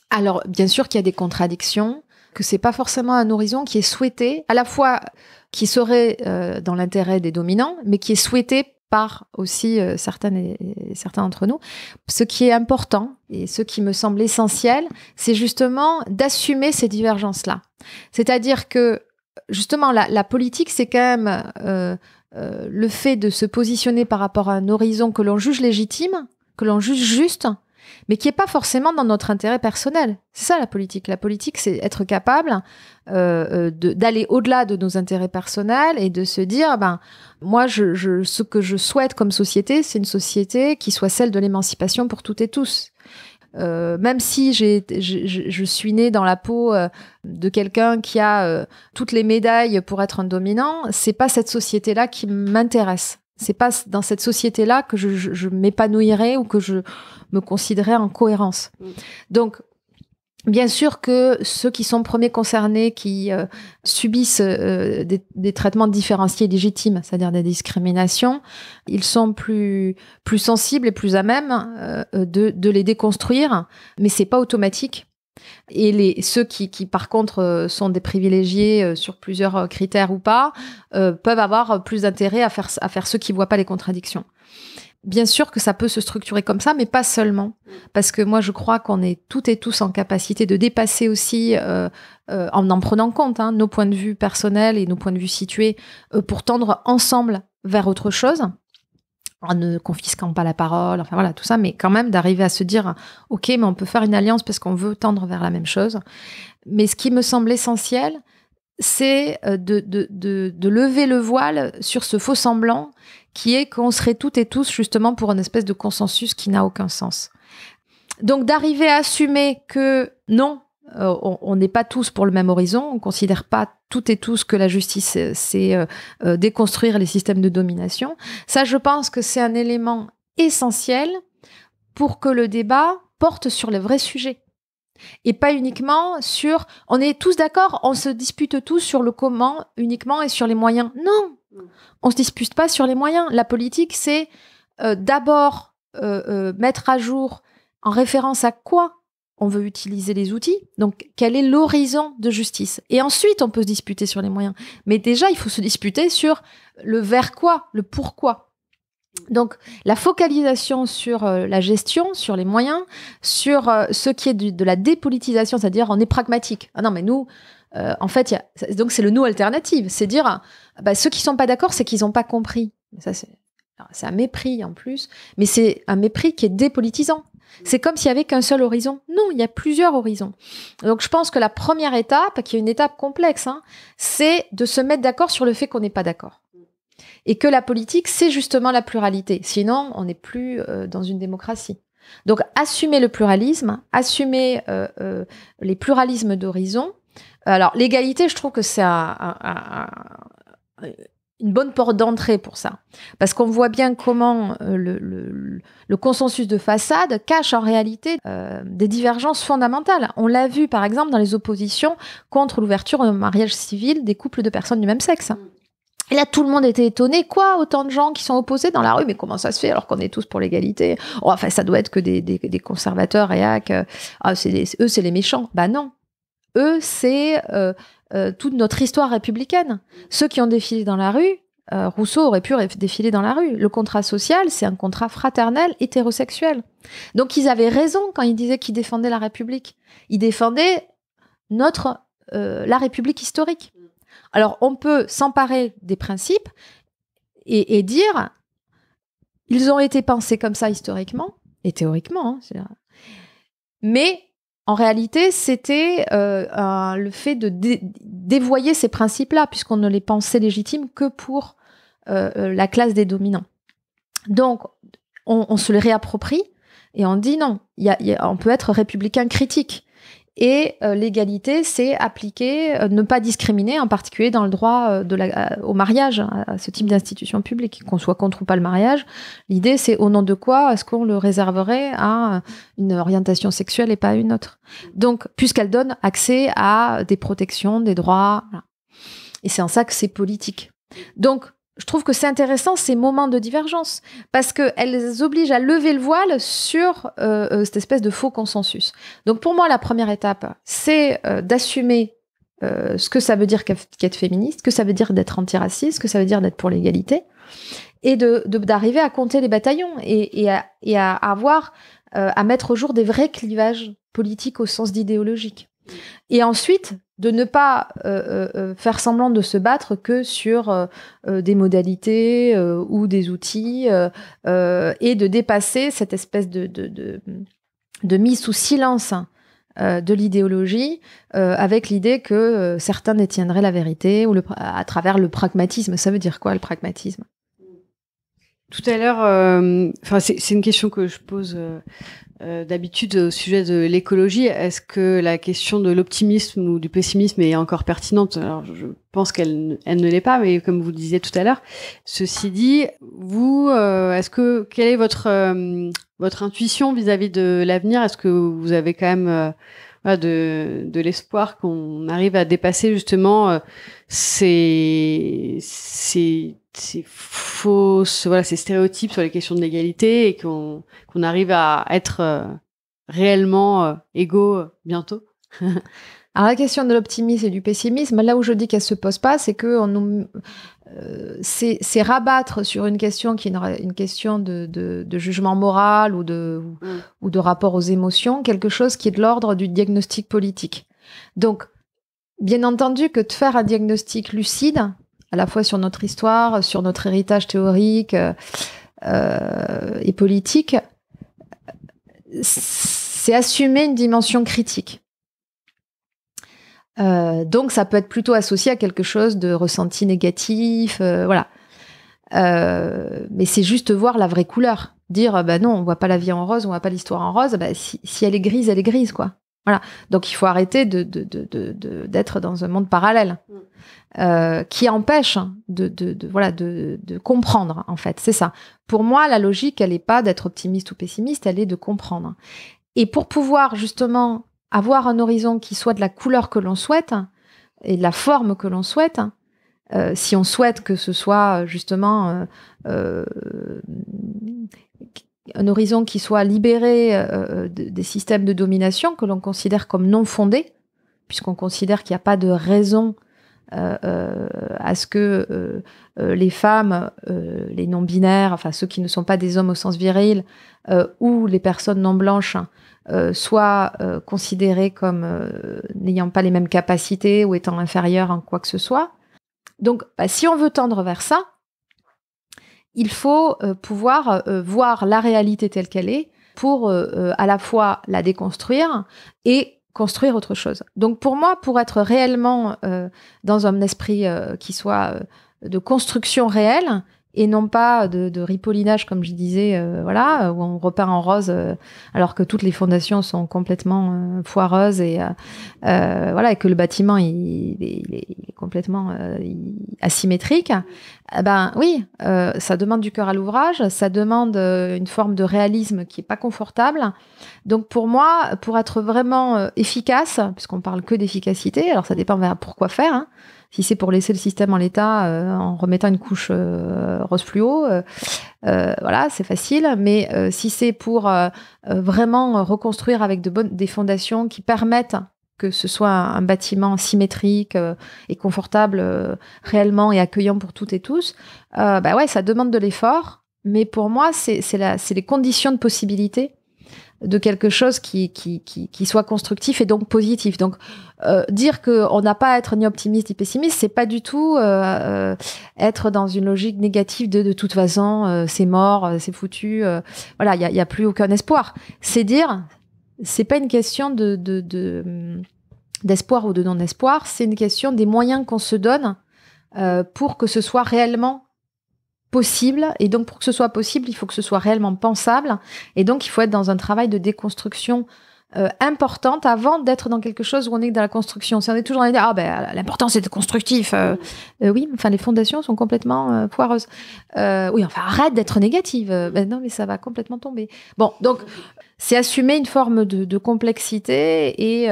Alors, bien sûr qu'il y a des contradictions que c'est pas forcément un horizon qui est souhaité, à la fois qui serait euh, dans l'intérêt des dominants, mais qui est souhaité par aussi euh, certains d'entre nous. Ce qui est important et ce qui me semble essentiel, c'est justement d'assumer ces divergences-là. C'est-à-dire que justement, la, politique, c'est quand même euh, euh, le fait de se positionner par rapport à un horizon que l'on juge légitime, que l'on juge juste, mais qui n'est pas forcément dans notre intérêt personnel. C'est ça la politique. La politique, c'est être capable euh, euh, d'aller au-delà de nos intérêts personnels et de se dire, ben, moi, ce que je souhaite comme société, c'est une société qui soit celle de l'émancipation pour toutes et tous. Euh, même si je, je, suis née dans la peau de quelqu'un qui a toutes les médailles pour être un dominant, c'est pas cette société-là qui m'intéresse. C'est pas dans cette société-là que je m'épanouirai ou que je, me considérer en cohérence. Mm. Donc, Bien sûr que ceux qui sont premiers concernés, qui euh, subissent euh, des, traitements différenciés légitimes, c'est-à-dire des discriminations, ils sont plus plus sensibles et plus à même euh, de, les déconstruire, mais c'est pas automatique. Et les, ceux qui, qui par contre sont des privilégiés sur plusieurs critères ou pas, peuvent avoir plus d'intérêt à faire à faire ceux qui voient pas les contradictions. Bien sûr que ça peut se structurer comme ça, mais pas seulement. Mm. Parce que moi, je crois qu'on est toutes et tous en capacité de dépasser aussi, euh, euh, en en prenant compte, hein, nos points de vue personnels et nos points de vue situés, euh, pour tendre ensemble vers autre chose, en ne confisquant pas la parole, enfin voilà, tout ça, mais quand même d'arriver à se dire, OK, mais on peut faire une alliance parce qu'on veut tendre vers la même chose. Mais ce qui me semble essentiel, c'est de, de lever le voile sur ce faux semblant qui est qu'on serait toutes et tous justement pour une espèce de consensus qui n'a aucun sens. Donc d'arriver à assumer que non, euh, on n'est pas tous pour le même horizon, on ne considère pas toutes et tous que la justice, euh, c'est euh, déconstruire les systèmes de domination. Ça, je pense que c'est un élément essentiel pour que le débat porte sur les vrais sujets. Et pas uniquement sur, on est tous d'accord, on se dispute tous sur le comment uniquement et sur les moyens. Non, Mm. On se dispute pas sur les moyens. La politique, c'est euh, d'abord euh, euh, mettre à jour en référence à quoi on veut utiliser les outils. Donc, quel est l'horizon de justice Et ensuite, on peut se disputer sur les moyens. Mais déjà, il faut se disputer sur le vers quoi, le pourquoi. Donc, la focalisation sur la gestion, sur les moyens, sur ce qui est de la dépolitisation, c'est-à-dire on est pragmatique. Ah non, mais nous, euh, en fait, donc c'est le nous alternative. C'est dire, bah, ceux qui sont pas d'accord, c'est qu'ils n'ont pas compris. Ça, c'est, un mépris en plus, mais c'est un mépris qui est dépolitisant. C'est comme s'il y avait qu'un seul horizon. Non, il y a plusieurs horizons. Donc je pense que la première étape, qui est une étape complexe, hein, c'est de se mettre d'accord sur le fait qu'on n'est pas d'accord. Et que la politique, c'est justement la pluralité. Sinon, on n'est plus euh, dans une démocratie. Donc assumer le pluralisme, assumer euh, les pluralismes d'horizons, alors, l'égalité, je trouve que c'est une bonne porte d'entrée pour ça. Parce qu'on voit bien comment euh, le, consensus de façade cache en réalité euh, des divergences fondamentales. On l'a vu, par exemple, dans les oppositions contre l'ouverture au mariage civil des couples de personnes du même sexe. Et là, tout le monde était étonné. Quoi Autant de gens qui sont opposés dans la rue. Mais comment ça se fait alors qu'on est tous pour l'égalité oh, Enfin, ça doit être que des, conservateurs, et euh, ah, eux, c'est les méchants. Bah non. Eux, c'est euh, euh, toute notre histoire républicaine. Ceux qui ont défilé dans la rue, euh, Rousseau aurait pu défiler dans la rue. Le contrat social, c'est un contrat fraternel hétérosexuel. Donc ils avaient raison quand ils disaient qu'ils défendaient la République. Ils défendaient notre la République historique. Alors on peut s'emparer des principes et, dire ils ont été pensés comme ça historiquement et théoriquement. Hein, mais en réalité, c'était euh, le fait de dévoyer ces principes-là, puisqu'on ne les pensait légitimes que pour euh, euh, la classe des dominants. Donc, on, se les réapproprie et on dit non, on peut être républicain critique. Et euh, l'égalité, c'est appliquer, euh, ne pas discriminer, en particulier dans le droit euh, de la, au mariage, hein, à ce type d'institution publique, qu'on soit contre ou pas le mariage. L'idée, c'est au nom de quoi est-ce qu'on le réserverait à une orientation sexuelle et pas à une autre. Donc, puisqu'elle donne accès à des protections, des droits. Et c'est en ça que c'est politique. Donc, je trouve que c'est intéressant ces moments de divergence parce qu'elles obligent à lever le voile sur euh, euh, cette espèce de faux consensus. Donc pour moi, la première étape, c'est euh, d'assumer ce que ça veut dire qu'être féministe, que ça veut dire d'être antiraciste, ce que ça veut dire d'être pour l'égalité, et d'arriver de, à compter les bataillons et, à, et à, avoir, à mettre au jour des vrais clivages politiques au sens d'idéologique. Et ensuite, de ne pas euh, euh, euh, faire semblant de se battre que sur des modalités ou des outils et de dépasser cette espèce de, de, de, mise sous silence de l'idéologie avec l'idée que certains détiendraient la vérité ou le, à travers le pragmatisme. Ça veut dire quoi le pragmatisme tout à l'heure, c'est une question que je pose euh, d'habitude au sujet de l'écologie. Est-ce que la question de l'optimisme ou du pessimisme est encore pertinente Alors, je pense qu'elle elle ne l'est pas, mais comme vous le disiez tout à l'heure. Ceci dit, vous, euh, est-ce que quelle est votre euh, votre intuition vis-à-vis de l'avenir Est-ce que vous avez quand même de, de l'espoir qu'on arrive à dépasser justement ces, ces ces fausses, voilà, ces stéréotypes sur les questions de l'égalité et qu'on arrive à être euh, réellement euh, égaux euh, bientôt. Alors la question de l'optimisme et du pessimisme, là où je dis qu'elle se pose pas, c'est que on c'est rabattre sur une question qui est une, question de, de, jugement moral ou de, mm. ou de rapport aux émotions, quelque chose qui est de l'ordre du diagnostic politique. Donc, bien entendu que de faire un diagnostic lucide, à la fois sur notre histoire, sur notre héritage théorique euh, euh, et politique, c'est assumer une dimension critique. Euh, donc ça peut être plutôt associé à quelque chose de ressenti négatif, voilà. mais c'est juste voir la vraie couleur, dire bah non, on voit pas la vie en rose, on voit pas l'histoire en rose, bah si elle est grise, elle est grise quoi. Voilà. Donc il faut arrêter de, d'être dans un monde parallèle mm. euh, qui empêche de, de, voilà de, comprendre en fait. C'est ça. Pour moi, la logique, elle n'est pas d'être optimiste ou pessimiste, elle est de comprendre. Et pour pouvoir justement avoir un horizon qui soit de la couleur que l'on souhaite et de la forme que l'on souhaite, euh, si on souhaite que ce soit justement euh, un horizon qui soit libéré euh, euh, des systèmes de domination que l'on considère comme non fondés, puisqu'on considère qu'il n'y a pas de raison euh, à ce que les femmes, les non-binaires, enfin ceux qui ne sont pas des hommes au sens viril, ou les personnes non blanches, hein, soient considérées comme n'ayant pas les mêmes capacités ou étant inférieures en quoi que ce soit. Donc, bah, si on veut tendre vers ça, il faut euh, pouvoir euh, voir la réalité telle qu'elle est pour euh, à la fois la déconstruire et construire autre chose. Donc pour moi, pour être réellement dans un esprit qui soit de construction réelle, et non pas de, de ripollinage, comme je disais, euh, voilà, où on repart en rose euh, alors que toutes les fondations sont complètement euh, foireuses et voilà, et que le bâtiment il, est, complètement asymétrique. Eh ben oui, ça demande du cœur à l'ouvrage, ça demande une forme de réalisme qui est pas confortable. Donc pour moi, pour être vraiment efficace, puisqu'on parle que d'efficacité, alors ça dépend pourquoi faire. Hein, si c'est pour laisser le système en l'état euh, en remettant une couche euh, rose fluo, euh, voilà, c'est facile. Mais si c'est pour vraiment reconstruire avec de bonnes, des fondations qui permettent que ce soit un bâtiment symétrique et confortable réellement et accueillant pour toutes et tous, bah ouais, ça demande de l'effort. Mais pour moi, c'est les conditions de possibilité de quelque chose qui, qui, soit constructif et donc positif. Donc, euh, dire qu'on n'a pas à être ni optimiste ni pessimiste, c'est pas du tout euh, euh, être dans une logique négative de de toute façon, c'est mort, c'est foutu, voilà, il n'y a, a, plus aucun espoir. C'est dire, c'est pas une question de hum, d'espoir ou de non-espoir, c'est une question des moyens qu'on se donne pour que ce soit réellement possible. Et donc, pour que ce soit possible, il faut que ce soit réellement pensable. Et donc, il faut être dans un travail de déconstruction euh, importante avant d'être dans quelque chose où on est dans la construction. Si on est toujours dans l'idée, ah ben l'important c'est de constructif. Euh, euh, oui, enfin les fondations sont complètement poireuses. oui, enfin arrête d'être négative. Ben non, mais ça va complètement tomber. Bon, donc c'est assumer une forme de, complexité et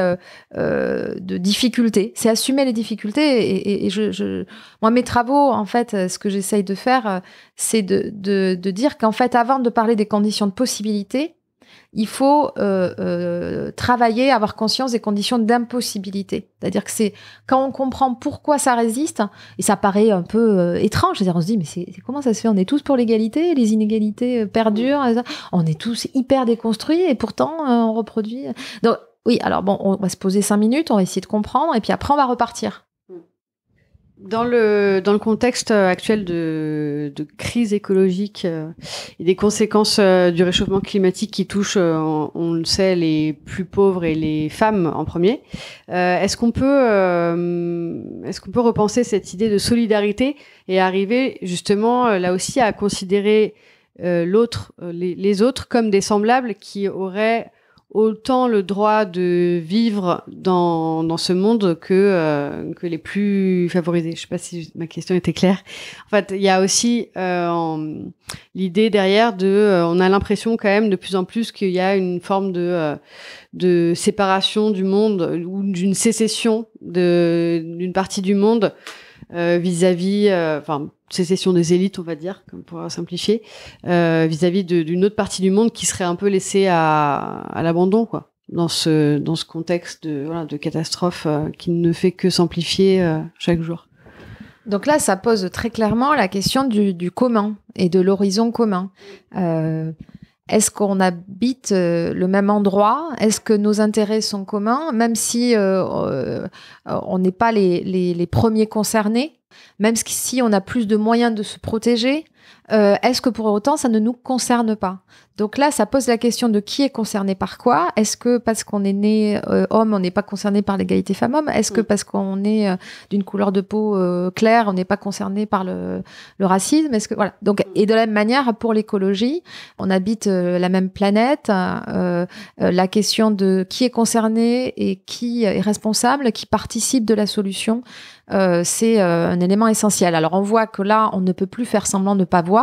de difficulté. C'est assumer les difficultés. Et, je, moi, mes travaux, en fait, ce que j'essaye de faire, c'est de, de dire qu'en fait, avant de parler des conditions de possibilité, il faut euh, euh, travailler, avoir conscience des conditions d'impossibilité. C'est-à-dire que c'est quand on comprend pourquoi ça résiste, et ça paraît un peu euh, étrange, c'est-à-dire on se dit mais c'est comment ça se fait On est tous pour l'égalité, les inégalités perdurent, on est tous hyper déconstruits et pourtant on reproduit. Donc oui, alors bon, on va se poser cinq minutes, on va essayer de comprendre et puis après on va repartir. Dans le, dans le contexte euh, actuel de, de crise écologique euh, et des conséquences euh, du réchauffement climatique qui touche, on, le sait, les plus pauvres et les femmes en premier, est-ce qu'on peut, est-ce qu'on peut repenser cette idée de solidarité et arriver justement là aussi à considérer l'autre, les, les, autres comme des semblables qui auraient autant le droit de vivre dans, dans ce monde que, euh, que les plus favorisés. Je sais pas si ma question était claire. En fait, il y a aussi euh, l'idée derrière de, euh, on a l'impression quand même de plus en plus qu'il y a une forme de, de séparation du monde ou d'une sécession d'une partie du monde euh, vis-à-vis, euh, enfin, sécession des élites, on va dire, comme pour simplifier, euh, vis-à-vis d'une autre partie du monde qui serait un peu laissée à, l'abandon, quoi, dans ce dans ce contexte de catastrophe euh, qui ne fait que s'amplifier chaque jour. Donc là, ça pose très clairement la question du, commun et de l'horizon commun. Euh, est-ce qu'on habite euh, le même endroit Est-ce que nos intérêts sont communs Même si euh, euh, on n'est pas les, les, premiers concernés, même si on a plus de moyens de se protéger, euh, est-ce que pour autant ça ne nous concerne pas Donc là, ça pose la question de qui est concerné par quoi Est-ce que parce qu'on est né euh, homme, on n'est pas concerné par l'égalité femmes-hommes Est-ce que parce qu'on est euh, d'une couleur de peau claire, on n'est pas concerné par le, racisme Est-ce que voilà Donc mm. et de la même manière pour l'écologie, on habite la même planète. la question de qui est concerné et qui est responsable, qui participe de la solution, c'est un élément essentiel. Alors on voit que là, on ne peut plus faire semblant de ne pas voir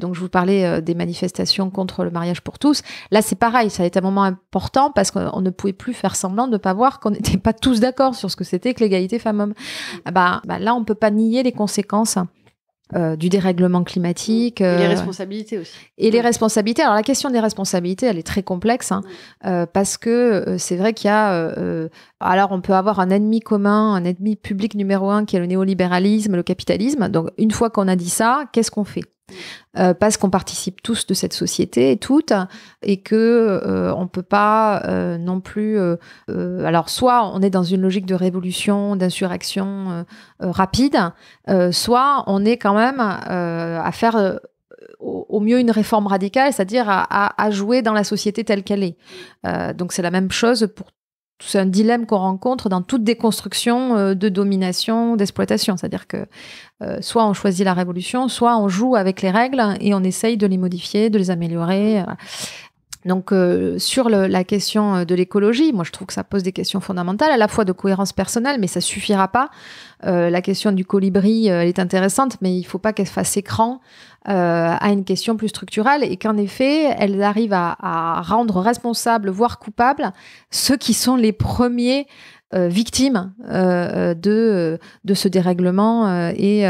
donc je vous parlais euh, des manifestations contre le mariage pour tous. Là c'est pareil, ça a été un moment important parce qu'on ne pouvait plus faire semblant de ne pas voir qu'on n'était pas tous d'accord sur ce que c'était que l'égalité femmes-hommes. Ah bah, bah, là on peut pas nier les conséquences euh, du dérèglement climatique. et les euh, responsabilités aussi. Et les responsabilités. Alors la question des responsabilités, elle est très complexe hein, euh, parce que c'est vrai qu'il y a. alors on peut avoir un ennemi commun, un ennemi public numéro un qui est le néolibéralisme, le capitalisme. Donc une fois qu'on a dit ça, qu'est-ce qu'on fait euh, parce qu'on participe tous de cette société et toutes, et que ne euh, on peut pas euh, non plus. alors, soit on est dans une logique de révolution, d'insurrection rapide, soit on est quand même à faire au mieux une réforme radicale, c'est-à-dire à, jouer dans la société telle qu'elle est. donc c'est la même chose pour c'est un dilemme qu'on rencontre dans toute déconstruction euh, de domination, d'exploitation. C'est-à-dire que euh, soit on choisit la révolution, soit on joue avec les règles et on essaye de les modifier, de les améliorer. Euh, donc euh, sur la question euh, de l'écologie, moi je trouve que ça pose des questions fondamentales, à la fois de cohérence personnelle, mais ça suffira pas. Euh, la question du colibri, elle est intéressante, mais il ne faut pas qu'elle fasse écran à une question plus structurelle et qu'en effet, elle arrive à, rendre responsable, voire coupable, ceux qui sont les premiers victimes de, de ce dérèglement et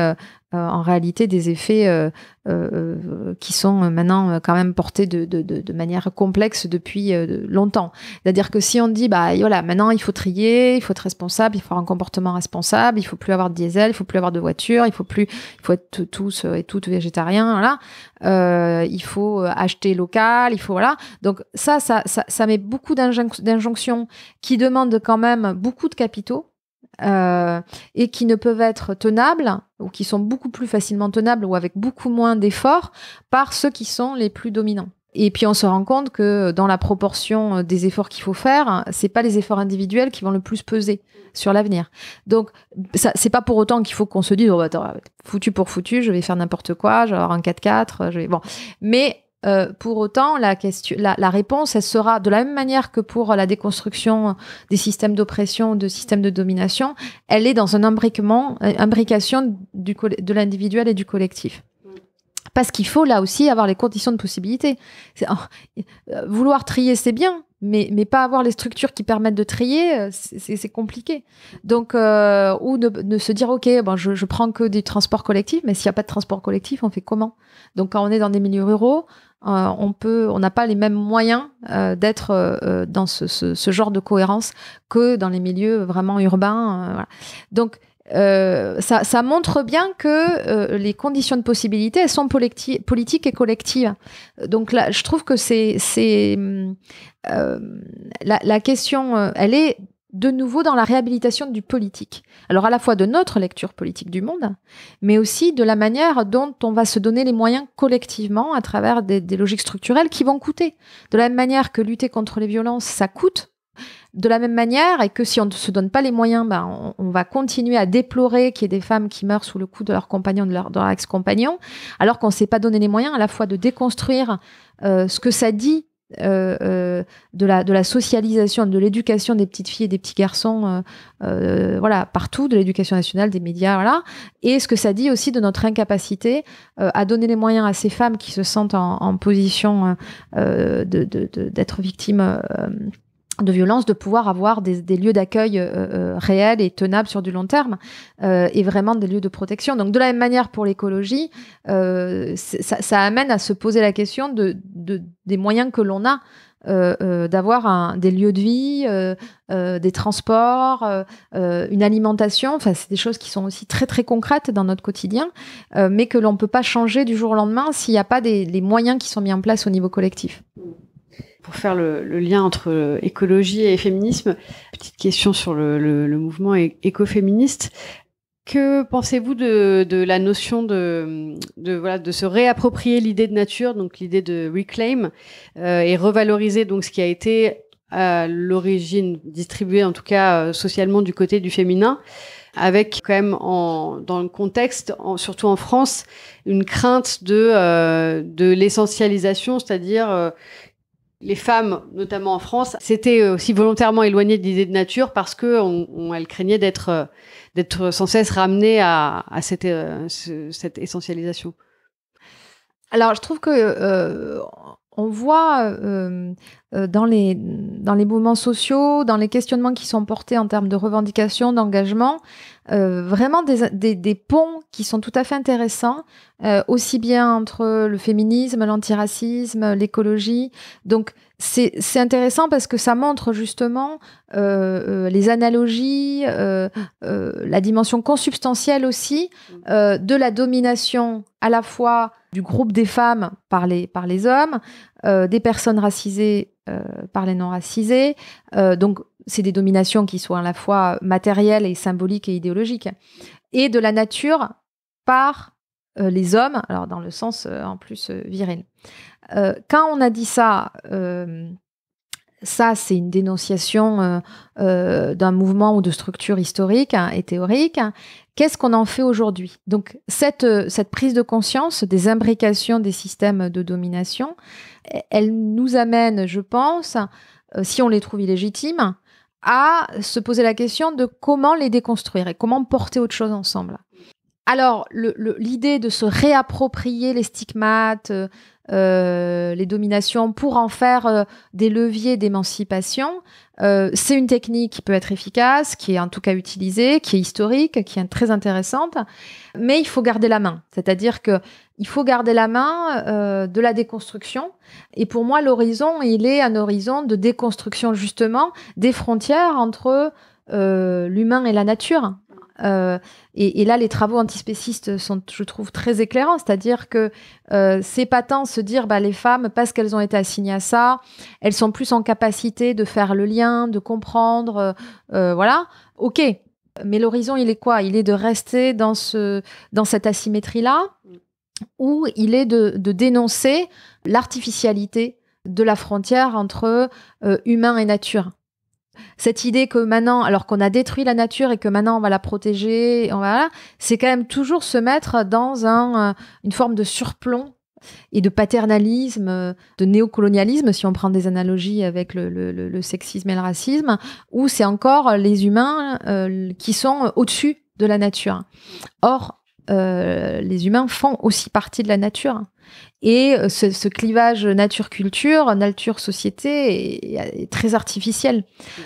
euh, en réalité des effets euh, euh, qui sont maintenant quand même portés de, de, de, de manière complexe depuis longtemps. C'est-à-dire que si on dit, bah voilà, maintenant il faut trier, il faut être responsable, il faut avoir un comportement responsable, il faut plus avoir de diesel, il faut plus avoir de voiture, il faut plus, il faut être tous et toutes végétariens, voilà. Euh, il faut acheter local, il faut voilà. Donc ça, ça, ça, ça met beaucoup d'injonctions qui demandent quand même beaucoup de capitaux euh, et qui ne peuvent être tenables ou qui sont beaucoup plus facilement tenables ou avec beaucoup moins d'efforts par ceux qui sont les plus dominants. Et puis on se rend compte que dans la proportion euh, des efforts qu'il faut faire, c'est pas les efforts individuels qui vont le plus peser sur l'avenir. Donc ça c'est pas pour autant qu'il faut qu'on se dise oh, bah, foutu pour foutu, je vais faire n'importe quoi, je vais avoir un 4x4, euh, je vais bon. Mais euh, pour autant, la, réponse, elle sera de la même manière que pour la déconstruction des systèmes d'oppression, de systèmes de domination, elle est dans un euh, imbrication du, de l'individuel et du collectif. Parce qu'il faut là aussi avoir les conditions de possibilité. Oh, euh, vouloir trier, c'est bien, mais, mais pas avoir les structures qui permettent de trier, c'est compliqué. Donc, ou de, se dire, OK, bon, je, je prends que des transports collectifs, mais s'il n'y a pas de transport collectif, on fait comment Donc, quand on est dans des milieux ruraux, euh, on peut, on n'a pas les mêmes moyens euh, d'être euh, dans ce, genre de cohérence que dans les milieux vraiment urbains. Donc ça, montre bien que les conditions de possibilité elles sont politiques et collectives. Donc là, je trouve que c'est la, la, question, elle est de nouveau dans la réhabilitation du politique. Alors à la fois de notre lecture politique du monde, mais aussi de la manière dont on va se donner les moyens collectivement à travers des, logiques structurelles qui vont coûter. De la même manière que lutter contre les violences, ça coûte, de la même manière, et que si on ne se donne pas les moyens, ben on, va continuer à déplorer qu'il y ait des femmes qui meurent sous le coup de leurs compagnons, de leur, ex-compagnon, alors qu'on ne s'est pas donné les moyens à la fois de déconstruire euh, ce que ça dit euh, euh, de, la, de la socialisation, de l'éducation des petites filles et des petits garçons, euh, voilà, partout, de l'éducation nationale, des médias, voilà, et ce que ça dit aussi de notre incapacité à donner les moyens à ces femmes qui se sentent en, position d'être de, de, victimes de violence, de pouvoir avoir des, lieux d'accueil euh, euh, réels et tenables sur du long terme euh, et vraiment des lieux de protection. Donc de la même manière pour l'écologie, ça, amène à se poser la question des moyens que l'on a d'avoir des lieux de vie, des transports, une alimentation. Enfin, c'est des choses qui sont aussi très très concrètes dans notre quotidien, mais que l'on ne peut pas changer du jour au lendemain s'il n'y a pas des, les moyens qui sont mis en place au niveau collectif. Pour faire le, lien entre écologie et féminisme, petite question sur le, mouvement écoféministe. Que pensez-vous de, la notion de, voilà, de se réapproprier l'idée de nature, donc l'idée de reclaim, euh, et revaloriser donc ce qui a été à l'origine distribué en tout cas euh, socialement, du côté du féminin, avec quand même dans le contexte, surtout en France, une crainte de, euh, de l'essentialisation, c'est-à-dire les femmes, notamment en France, s'étaient euh, aussi volontairement éloignées de l'idée de nature parce qu'elles craignaient euh, d'être sans cesse ramenées à, euh, cette, essentialisation. Alors, je trouve que on voit dans les dans les mouvements sociaux, dans les questionnements qui sont portés en termes de revendications, d'engagement, euh, vraiment des, ponts qui sont tout à fait intéressants, euh, aussi bien entre le féminisme, l'antiracisme, l'écologie. Donc c'est intéressant parce que ça montre justement euh, les analogies, la dimension consubstantielle aussi mm. de la domination à la fois du groupe des femmes par par les hommes, des personnes racisées euh, par les non-racisés. Euh, donc, c'est des dominations qui sont à la fois matérielles et symboliques et idéologiques. Et de la nature par euh, les hommes, alors dans le sens en plus viril. quand on a dit ça, ça, c'est une dénonciation d'un mouvement ou de structure historique et théorique. Qu'est-ce qu'on en fait aujourd'hui Donc, cette, prise de conscience des imbrications des systèmes de domination, elles nous amènent, je pense, euh, si on les trouve illégitimes, à se poser la question de comment les déconstruire et comment porter autre chose ensemble. Alors, l'idée de se réapproprier les stigmates, euh, euh, les dominations pour en faire des leviers d'émancipation, euh, c'est une technique qui peut être efficace, qui est en tout cas utilisée, qui est historique, qui est très intéressante, mais il faut garder la main. C'est-à-dire que il faut garder la main euh, de la déconstruction. Et pour moi, l'horizon, il est un horizon de déconstruction justement des frontières entre euh, l'humain et la nature. Euh, et, là, les travaux antispécistes sont, je trouve, très éclairants. C'est-à-dire que euh, c'est pas tant se dire, bah, les femmes, parce qu'elles ont été assignées à ça, elles sont plus en capacité de faire le lien, de comprendre, euh, euh, voilà. Ok, mais l'horizon, il est quoi Il est de rester dans ce, dans cette asymétrie-là, ou il est de, dénoncer l'artificialité de la frontière entre humain et nature cette idée que maintenant, alors qu'on a détruit la nature et que maintenant on va la protéger, on va, c'est quand même toujours se mettre dans euh, une forme de surplomb et de paternalisme, euh, de néocolonialisme, si on prend des analogies avec le, sexisme et le racisme, où c'est encore les humains euh, qui sont au-dessus de la nature. Or, euh, les humains font aussi partie de la nature. Et euh, ce, clivage nature-culture, nature-société est, est, très artificiel.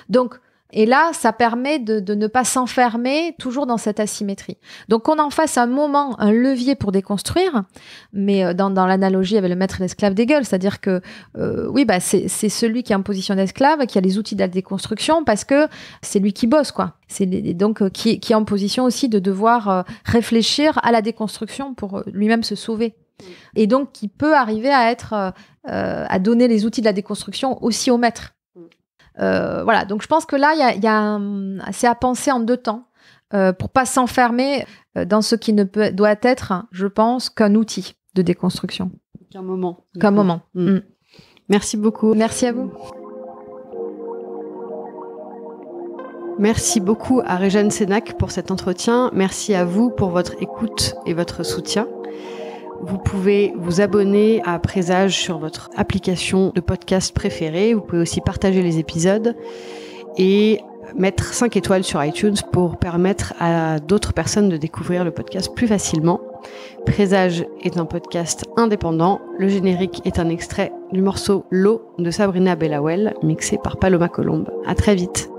Donc, et là, ça permet de, ne pas s'enfermer toujours dans cette asymétrie. Donc qu'on en fasse un moment, un levier pour déconstruire, mais euh, dans, l'analogie avec le maître et l'esclave des gueules, c'est-à-dire que euh, oui, bah, c'est celui qui est en position d'esclave, qui a les outils de la déconstruction, parce que c'est lui qui bosse, quoi. C'est donc euh, qui, est en position aussi de devoir réfléchir à la déconstruction pour lui-même se sauver. Et donc qui peut arriver à être, à donner les outils de la déconstruction aussi au maître. Euh, voilà, donc je pense que là, il y a, y c'est à penser en deux temps. Euh, pour pas s'enfermer euh, dans ce qui ne peut, doit être, je pense, qu'un outil de déconstruction. Qu'un moment. Qu'un moment. Mm. Mm. Merci beaucoup. Merci à vous. Merci beaucoup à Régène Sénac pour cet entretien. Merci à vous pour votre écoute et votre soutien. Vous pouvez vous abonner à Présage sur votre application de podcast préférée. Vous pouvez aussi partager les épisodes et mettre 5 étoiles sur iTunes pour permettre à d'autres personnes de découvrir le podcast plus facilement. Présage est un podcast indépendant. Le générique est un extrait du morceau L'eau de Sabrina Bellawell, mixé par Paloma Colombe. À très vite.